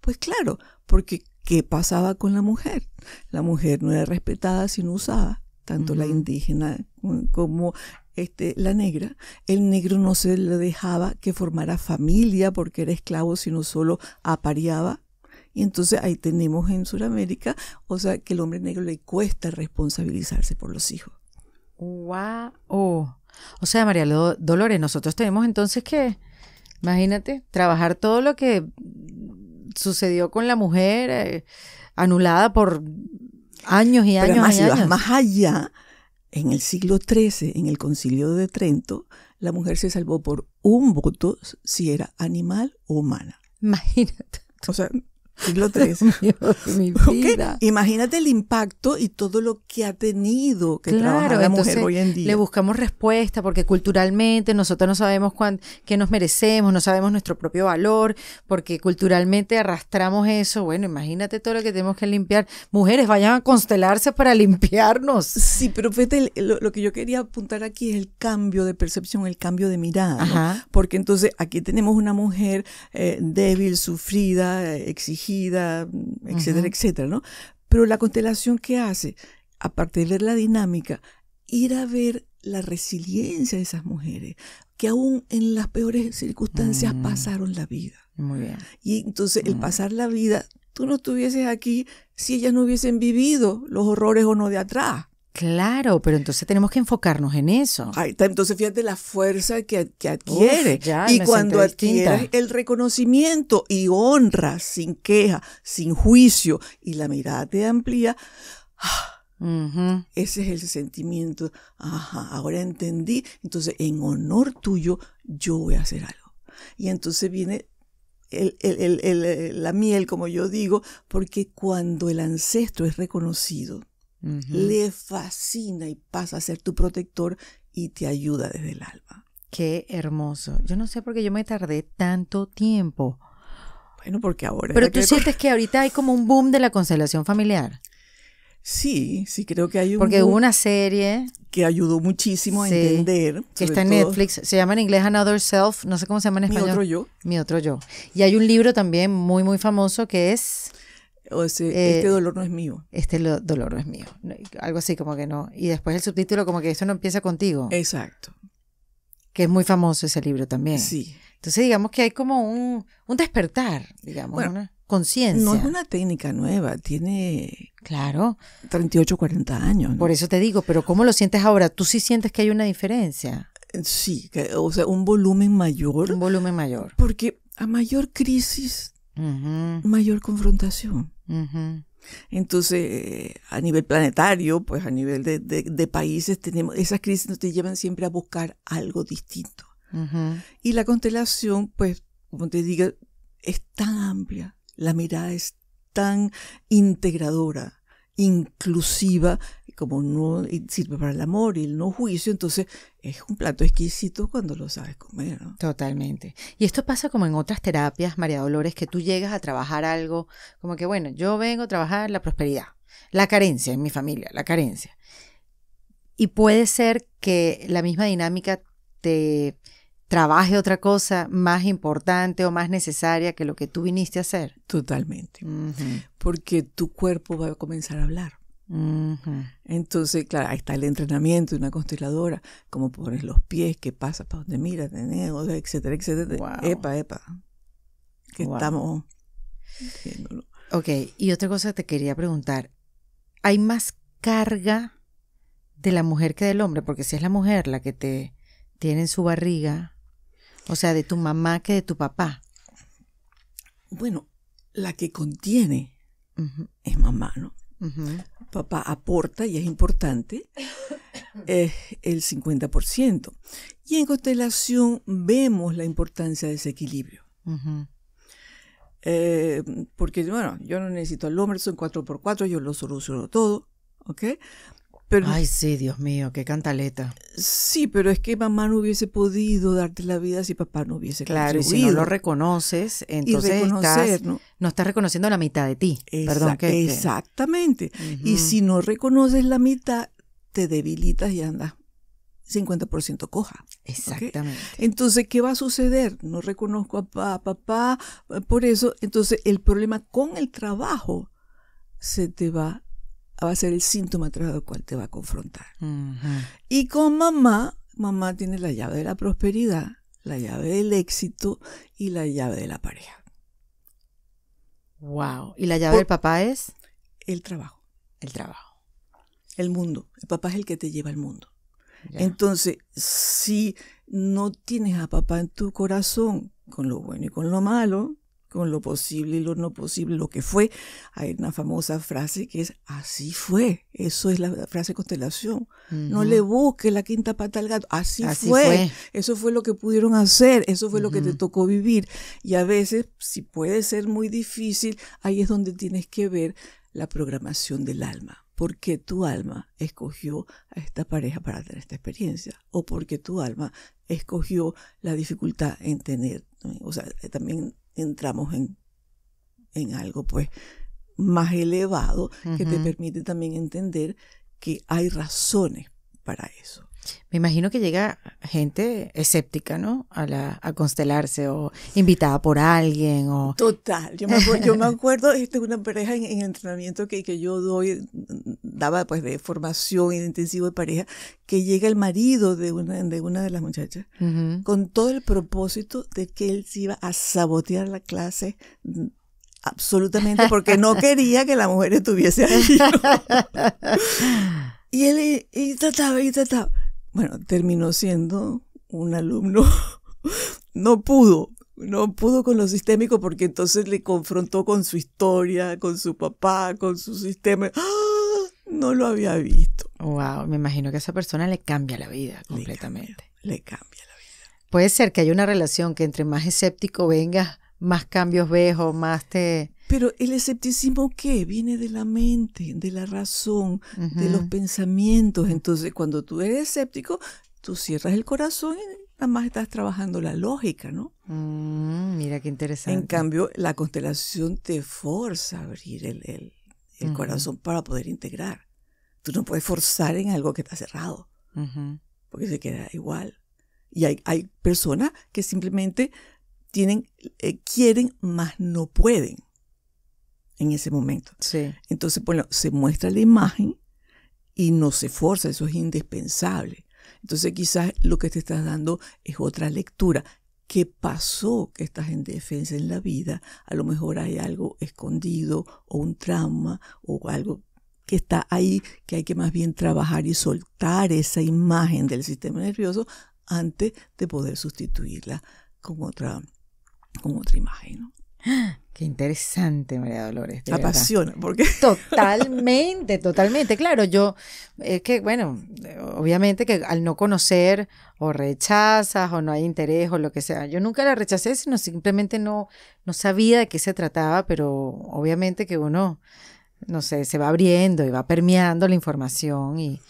Pues claro, porque ¿qué pasaba con la mujer? La mujer no era respetada sino usada, tanto la indígena como este, la negra. El negro no se le dejaba que formara familia porque era esclavo, sino solo apareaba. Y entonces ahí tenemos en Sudamérica, o sea, que el hombre negro le cuesta responsabilizarse por los hijos. ¡Wow! Oh. O sea, María Dolores, nosotros tenemos entonces que Imagínate, trabajar todo lo que sucedió con la mujer eh, anulada por años y años. y años. más allá, en el siglo XIII, en el concilio de Trento, la mujer se salvó por un voto si era animal o humana. Imagínate. O sea, siglo XIII. Imagínate el impacto y todo lo que ha tenido que trabajar la mujer hoy en día. Le buscamos respuesta porque culturalmente nosotros no sabemos qué nos merecemos, no sabemos nuestro propio valor, porque culturalmente arrastramos eso. Bueno, imagínate todo lo que tenemos que limpiar. Mujeres, vayan a constelarse para limpiarnos. Sí, pero fíjate, lo, que yo quería apuntar aquí es el cambio de percepción, el cambio de mirada. Porque entonces aquí tenemos una mujer eh, débil, sufrida, exigente eh, Mm, etcétera, etcétera, ¿no? Pero la constelación que hace, aparte de ver la dinámica, ir a ver la resiliencia de esas mujeres, que aún en las peores circunstancias mm. pasaron la vida. Y entonces el mm. pasar la vida, tú no estuvieses aquí si ellas no hubiesen vivido los horrores o no de atrás. Claro, pero entonces tenemos que enfocarnos en eso. entonces fíjate la fuerza que, adquiere. y cuando adquieres el reconocimiento y honra sin queja, sin juicio, y la mirada te amplía, ese es el sentimiento. ahora entendí. Entonces, en honor tuyo, yo voy a hacer algo. Y entonces viene el, el, la miel, como yo digo, porque cuando el ancestro es reconocido, le fascina y pasa a ser tu protector y te ayuda desde el alma. Qué hermoso. Yo no sé por qué yo me tardé tanto tiempo. Bueno, porque ahora. Pero tú sientes que ahorita hay como un boom de la constelación familiar. Sí, sí creo que hay un Porque hubo una serie que ayudó muchísimo a entender que está en Netflix, se llama en inglés Another Self, no sé cómo se llama en español. Mi otro yo. Mi otro yo. Y hay un libro también muy muy famoso que es eh, este dolor no es mío. Este dolor no es mío. algo así como que no. Y después el subtítulo como que eso no empieza contigo. Exacto. Que es muy famoso ese libro también. Sí. Entonces digamos que hay como un, un despertar, digamos, una conciencia. No es una técnica nueva, tiene... Claro. 38, 40 años. Por eso te digo, pero ¿cómo lo sientes ahora? ¿Tú sí sientes que hay una diferencia? Sí, o sea, un volumen mayor. Un volumen mayor. Porque a mayor crisis, mayor confrontación. Entonces, a nivel planetario, pues a nivel de, países, tenemos esas crisis nos llevan siempre a buscar algo distinto. Y la constelación, pues, como te digo, es tan amplia, la mirada es tan integradora, inclusiva, como no sirve para el amor y el no juicio, entonces es un plato exquisito cuando lo sabes comer, Totalmente. Y esto pasa como en otras terapias, María Dolores, que tú llegas a trabajar algo, como que bueno, yo vengo a trabajar la prosperidad, la carencia en mi familia, la carencia. Y puede ser que la misma dinámica te trabaje otra cosa más importante o más necesaria que lo que tú viniste a hacer. Totalmente. Porque tu cuerpo va a comenzar a hablar. Entonces, claro, ahí está el entrenamiento de una consteladora, como pones los pies, que pasa, para dónde miras, etcétera, etcétera. Epa, epa. Que estamos Ok, y otra cosa te quería preguntar. ¿Hay más carga de la mujer que del hombre? Porque si es la mujer la que te tiene en su barriga, o sea, de tu mamá que de tu papá. Bueno, la que contiene es mamá, ¿no? papá aporta y es importante, es eh, el 50%. Y en constelación vemos la importancia de ese equilibrio. Eh, porque, bueno, yo no necesito al hombre, son 4x4, yo lo soluciono todo, ¿ok? Ay, sí, Dios mío, qué cantaleta. Sí, pero es que mamá no hubiese podido darte la vida si papá no hubiese Claro, y si no lo reconoces, entonces ¿no? estás reconociendo la mitad de ti. Perdón, que, Exactamente. Y si no reconoces la mitad, te debilitas y andas 50% coja. Exactamente. Entonces, ¿qué va a suceder? No reconozco a papá, a papá, eh, por eso, entonces el problema con el trabajo se te va va a ser el síntoma tras el cual te va a confrontar. Y con mamá, mamá tiene la llave de la prosperidad, la llave del éxito y la llave de la pareja. Wow. ¿Y la llave del papá es? El trabajo. El trabajo. El mundo. El papá es el que te lleva al mundo. Entonces, si no tienes a papá en tu corazón, con lo bueno y con lo malo, con lo posible y lo no posible, lo que fue. Hay una famosa frase que es, así fue. Eso es la frase constelación. No le busques la quinta pata al gato. Así, fue. Eso fue lo que pudieron hacer. Eso fue lo que te tocó vivir. Y a veces, si puede ser muy difícil, ahí es donde tienes que ver la programación del alma. ¿Por qué tu alma escogió a esta pareja para tener esta experiencia? ¿O porque tu alma escogió la dificultad en tener? O sea, también entramos en, algo pues más elevado que te permite también entender que hay razones para eso. Me imagino que llega gente escéptica, ¿no? A, constelarse o invitada por alguien o... Total, yo me acuerdo, yo me este, una pareja en, entrenamiento que, que, yo doy, daba pues de formación intensivo de pareja, que llega el marido de una de, una de las muchachas con todo el propósito de que él se iba a sabotear la clase mm, absolutamente porque no quería que la mujer estuviese ahí Y él y trataba y trataba. Bueno, terminó siendo un alumno. no pudo, no pudo con lo sistémico porque entonces le confrontó con su historia, con su papá, con su sistema. ¡Ah! No lo había visto. Wow, me imagino que a esa persona le cambia la vida completamente. Le cambia, la vida. Puede ser que haya una relación que entre más escéptico vengas, más cambios ves más te pero el escepticismo qué? Viene de la mente, de la razón, de los pensamientos. Entonces, cuando tú eres escéptico, tú cierras el corazón y nada más estás trabajando la lógica, ¿no? Mm, mira qué interesante. En cambio, la constelación te forza a abrir el, el, el corazón para poder integrar. Tú no puedes forzar en algo que está cerrado, porque se queda igual. Y hay, hay personas que simplemente tienen, eh, quieren, más no pueden en ese momento. Sí. Entonces, bueno, se muestra la imagen y no se forza, eso es indispensable. Entonces, quizás lo que te estás dando es otra lectura. ¿Qué pasó que estás en defensa en la vida? A lo mejor hay algo escondido o un trauma o algo que está ahí que hay que más bien trabajar y soltar esa imagen del sistema nervioso antes de poder sustituirla con otra, con otra imagen. ¿no? Qué interesante, María Dolores. Apasiona, porque. Totalmente, totalmente. Claro, yo, es que, bueno, obviamente que al no conocer o rechazas o no hay interés o lo que sea. Yo nunca la rechacé, sino simplemente no, no sabía de qué se trataba, pero obviamente que uno, no sé, se va abriendo y va permeando la información Y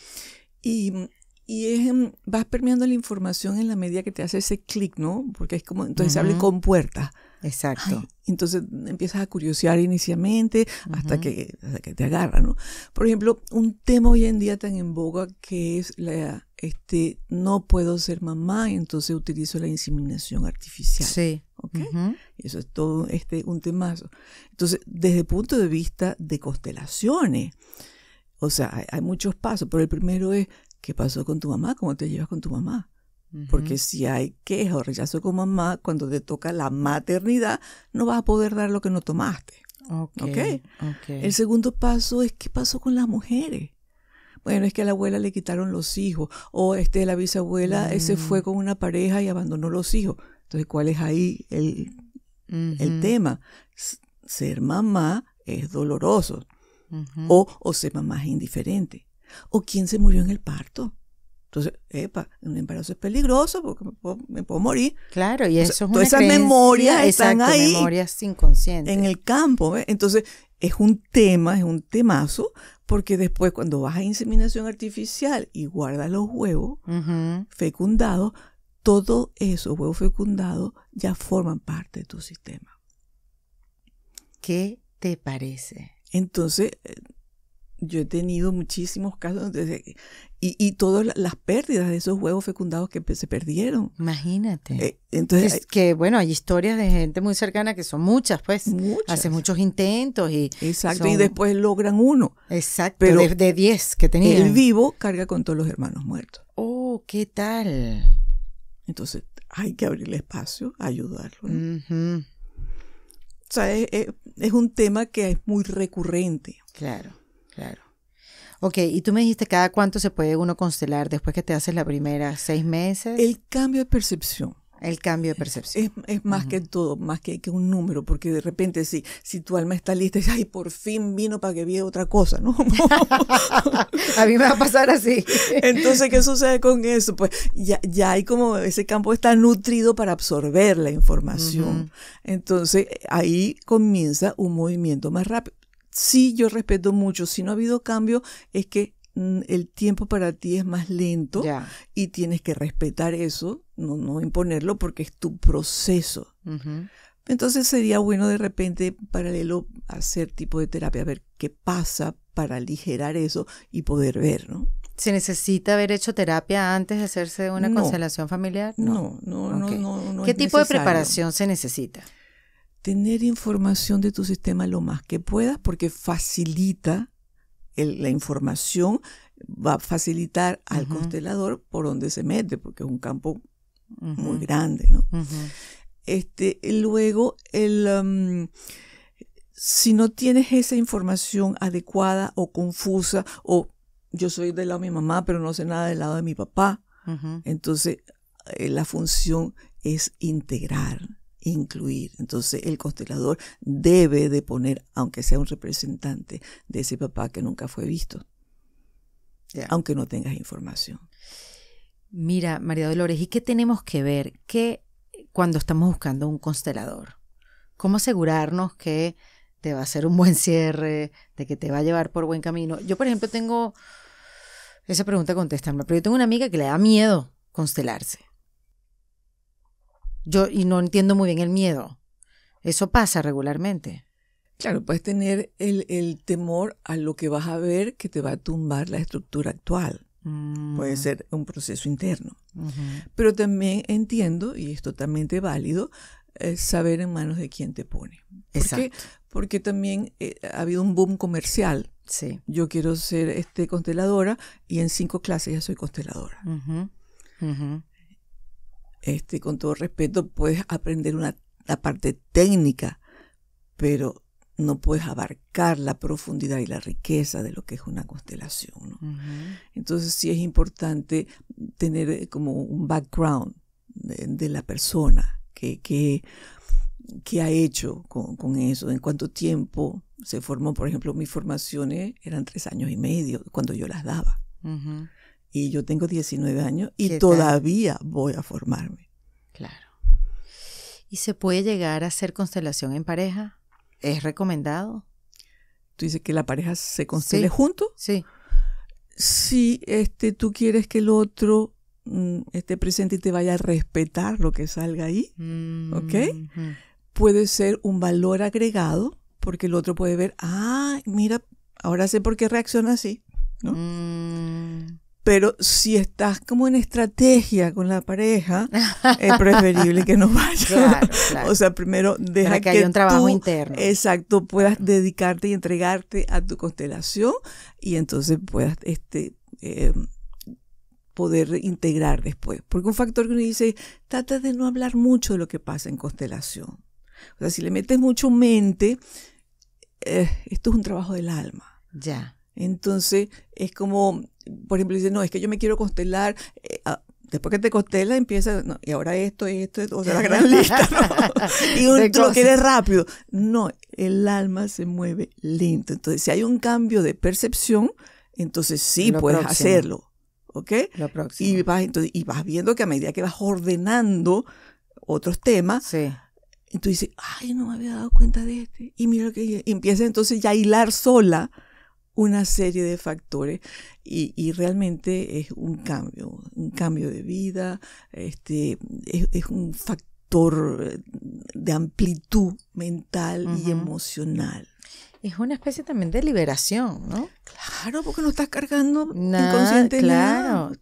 y em, vas permeando la información en la medida que te hace ese clic, ¿no? Porque es como, entonces se abre con puertas. Exacto. entonces empiezas a curiosear inicialmente hasta, que, te agarra, ¿no? Por ejemplo, un tema hoy en día tan en boga que es la, este, no puedo ser mamá, entonces utilizo la inseminación artificial. Sí. Eso es todo este, un temazo. Entonces, desde el punto de vista de constelaciones, o sea, hay muchos pasos, pero el primero es ¿qué pasó con tu mamá? ¿Cómo te llevas con tu mamá? Porque si hay queja o rechazo con mamá, cuando te toca la maternidad, no vas a poder dar lo que no tomaste. Okay. El segundo paso es qué pasó con las mujeres. Bueno, es que a la abuela le quitaron los hijos, o este la bisabuela eh, se fue mm. con una pareja y abandonó los hijos. Entonces, ¿cuál es ahí el, tema? Ser mamá es doloroso, o, o ser mamá es indiferente o quién se murió en el parto. Entonces, epa, un embarazo es peligroso porque me puedo, morir. Claro, y eso es es una Todas esas memorias están ahí. Memorias inconscientes. En el campo. Entonces, es un tema, es un temazo, porque después cuando vas a inseminación artificial y guardas los huevos fecundados, todos esos huevos fecundados ya forman parte de tu sistema. ¿Qué te parece? Entonces, eh, yo he tenido muchísimos casos y, y, todas las pérdidas de esos huevos fecundados que se perdieron. Imagínate. Eh, entonces, es que bueno, hay historias de gente muy cercana que son muchas, pues. Muchas. Hace muchos intentos y. Exacto, y después logran uno. Exacto, pero de 10 que tenían. El vivo carga con todos los hermanos muertos. Oh, ¿qué tal? Entonces, hay que abrirle espacio, ayudarlo. O sea, es un tema que es muy recurrente. Claro. Claro. Ok, y tú me dijiste cada cuánto se puede uno constelar después que te haces la primera, seis meses. El cambio de percepción. El cambio de percepción. Es, más que todo, más que, un número, porque de repente si, si tu alma está lista, y ay, por fin vino para que viera otra cosa, ¿no? a mí me va a pasar así. Entonces, ¿qué sucede con eso? Pues ya, ya hay como, ese campo está nutrido para absorber la información. Entonces, ahí comienza un movimiento más rápido sí yo respeto mucho, si no ha habido cambio es que mm, el tiempo para ti es más lento y tienes que respetar eso, no, no imponerlo porque es tu proceso. Entonces sería bueno de repente paralelo hacer tipo de terapia, a ver qué pasa para aligerar eso y poder ver, ¿no? ¿Se necesita haber hecho terapia antes de hacerse una constelación familiar? No, no, no, no, ¿Qué tipo de preparación se necesita? tener información de tu sistema lo más que puedas porque facilita la información, va a facilitar al constelador por donde se mete, porque es un campo muy grande, ¿no? este, luego, el, um, si no tienes esa información adecuada o confusa, o yo soy del lado de mi mamá, pero no sé nada del lado de mi papá, entonces eh, la función es integrar incluir. Entonces el constelador debe de poner, aunque sea un representante de ese papá que nunca fue visto, aunque no tengas información. Mira, María Dolores, ¿y qué tenemos que ver ¿Qué, cuando estamos buscando un constelador? ¿Cómo asegurarnos que te va a hacer un buen cierre, de que te va a llevar por buen camino? Yo, por ejemplo, tengo, esa pregunta contestarme, pero yo tengo una amiga que le da miedo constelarse. Yo, y no entiendo muy bien el miedo. Eso pasa regularmente. Claro, puedes tener el, temor a lo que vas a ver que te va a tumbar la estructura actual. Mm. Puede ser un proceso interno. Pero también entiendo, y es totalmente válido, eh, saber en manos de quién te pone. Exacto. Porque también eh, ha habido un boom comercial. Sí. Yo quiero ser este, consteladora y en cinco clases ya soy consteladora este, con todo respeto, puedes aprender una, la parte técnica, pero no puedes abarcar la profundidad y la riqueza de lo que es una constelación. Entonces sí es importante tener eh, como un background de, la persona que, que, ha hecho con, eso, en cuánto tiempo se formó. Por ejemplo, mis formaciones eran tres años y medio cuando yo las daba y yo tengo 19 años y todavía voy a formarme. Claro. ¿Y se puede llegar a hacer constelación en pareja? ¿Es recomendado? Tú dices que la pareja se constele junto. Sí. Si este, tú quieres que el otro mm, esté presente y te vaya a respetar lo que salga ahí, mm, ¿ok? Puede ser un valor agregado porque el otro puede ver, ah, mira, ahora sé por qué reacciona así, ¿no? Mm. Pero si estás como en estrategia con la pareja, es preferible que no vayas. O sea, primero deja que, un trabajo interno. Exacto, puedas dedicarte y entregarte a tu constelación y entonces puedas este eh, poder integrar después. Porque un factor que uno dice, trata de no hablar mucho de lo que pasa en constelación. O sea, si le metes mucho mente, eh, esto es un trabajo del alma. Ya. Entonces, es como por ejemplo, dice, no, es que yo me quiero constelar. Eh, ah, después que te costela, empieza, y ahora esto, esto, esto, o sea, la gran lista, ¿no? y un, lo quieres rápido. No, el alma se mueve lento. Entonces, si hay un cambio de percepción, entonces sí puedes hacerlo. ¿Ok? Lo Y vas, viendo que a medida que vas ordenando otros temas, entonces dices, ay, no me había dado cuenta de este. Y mira que y empieza entonces ya a hilar sola una serie de factores y, realmente es un cambio, un cambio de vida, este, es, un factor eh, de amplitud mental y emocional es una especie también de liberación, ¿no? Claro, porque no estás cargando nada, inconsciente claro.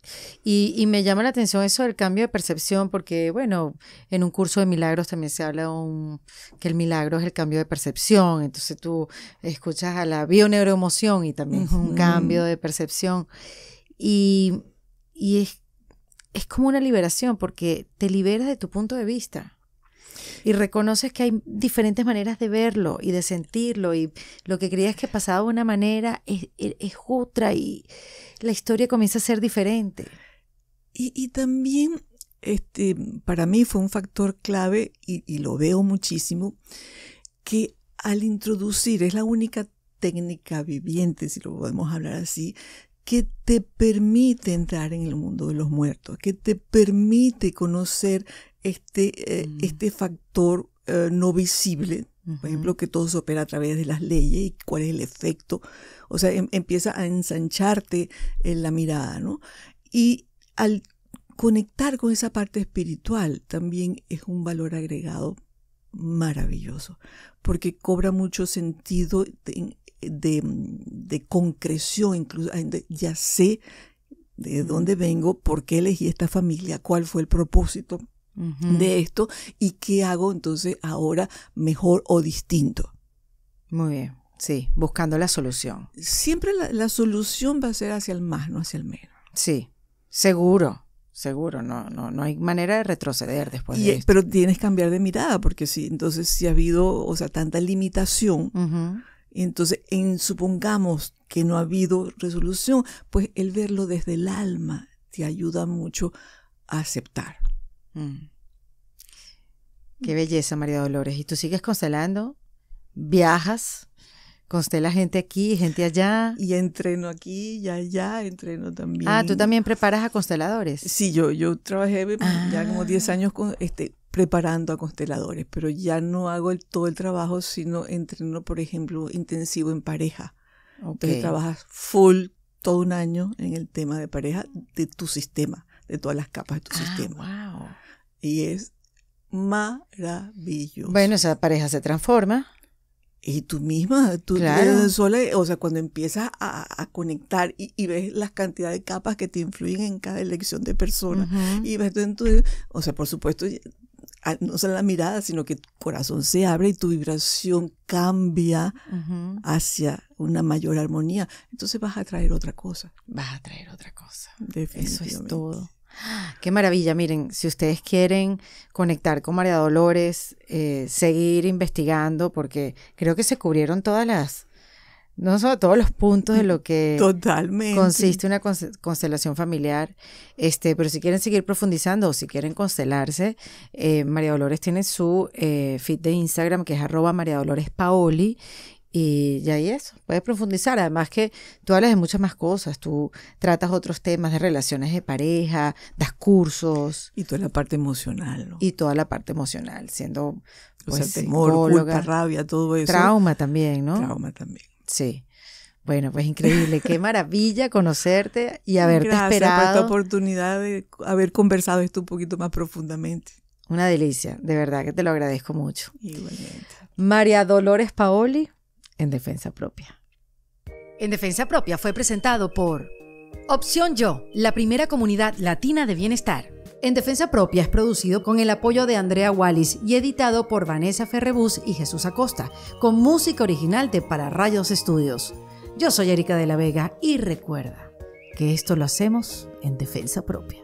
Y, y, me llama la atención eso del cambio de percepción, porque, bueno, en un curso de milagros también se habla que el milagro es el cambio de percepción. Entonces tú escuchas a la bioneuroemoción y también es un cambio de percepción. Y, es, es como una liberación, porque te liberas de tu punto de vista. Y reconoces que hay diferentes maneras de verlo y de sentirlo y lo que creías que pasaba de una manera es, e, es, otra y la historia comienza a ser diferente. Y, también este, para mí fue un factor clave y, y lo veo muchísimo, que al introducir, es la única técnica viviente, si lo podemos hablar así, que te permite entrar en el mundo de los muertos, que te permite conocer este, eh, mm. este factor eh, no visible, por ejemplo, que todo se opera a través de las leyes y cuál es el efecto. O sea, em, empieza a ensancharte en la mirada, ¿no? Y al conectar con esa parte espiritual también es un valor agregado maravilloso, porque cobra mucho sentido de, concreción, incluso ya sé de dónde vengo, por qué elegí esta familia, cuál fue el propósito, de esto y qué hago entonces ahora mejor o distinto. Muy bien, sí, buscando la solución. Siempre la, solución va a ser hacia el más, no hacia el menos. Sí, seguro. Seguro, no, no, no hay manera de retroceder después de Pero tienes que cambiar de mirada, porque si entonces si ha habido, o sea, tanta limitación, entonces en supongamos que no ha habido resolución, pues el verlo desde el alma te ayuda mucho a aceptar. Mm. Qué belleza, María Dolores. Y tú sigues constelando, viajas, constela gente aquí, gente allá. Y entreno aquí y allá, entreno también. Ah, tú también preparas a consteladores. Sí, yo, yo trabajé eh, ya como 10 ah. años con, este, preparando a consteladores, pero ya no hago todo el trabajo, sino entreno, por ejemplo, intensivo en pareja. Okay. trabajas full todo un año en el tema de pareja de tu sistema, de todas las capas de tu ah, sistema. ¡Wow! y es maravilloso. Bueno, esa pareja se transforma. Y tú misma, tú el sol, o sea, cuando empiezas a, conectar y, ves las cantidades de capas que te influyen en cada elección de persona, y ves tú, o sea, por supuesto, no solo la mirada, sino que tu corazón se abre y tu vibración cambia hacia una mayor armonía. Entonces vas a traer otra cosa. Vas a traer otra cosa. Definitivamente. Eso es todo. Qué maravilla, miren, si ustedes quieren conectar con María Dolores, eh, seguir investigando, porque creo que se cubrieron todas las, no solo todos los puntos de lo que consiste una constelación familiar, este, pero si quieren seguir profundizando o si quieren constelarse, eh, María Dolores tiene su eh, feed de Instagram que es arroba María Dolores Paoli y ya y eso, puedes profundizar. Además que tú hablas de muchas más cosas, tú tratas otros temas de relaciones de pareja, das cursos. Y toda la parte emocional, ¿no? Y toda la parte emocional, siendo pues, o temor, culpa, rabia, todo eso. Trauma también, ¿no? Trauma también. Sí. Bueno, pues increíble, qué maravilla conocerte y haberte esperado. por oportunidad de haber conversado esto un poquito más profundamente. Una delicia, de verdad que te lo agradezco mucho. María Dolores Paoli, en defensa propia. En defensa propia fue presentado por Opción Yo, la primera comunidad latina de bienestar. En Defensa Propia es producido con el apoyo de Andrea Wallis y editado por Vanessa Ferrebus y Jesús Acosta, con música original de Para Rayos Estudios. Yo soy Erika de la Vega y recuerda que esto lo hacemos en defensa propia.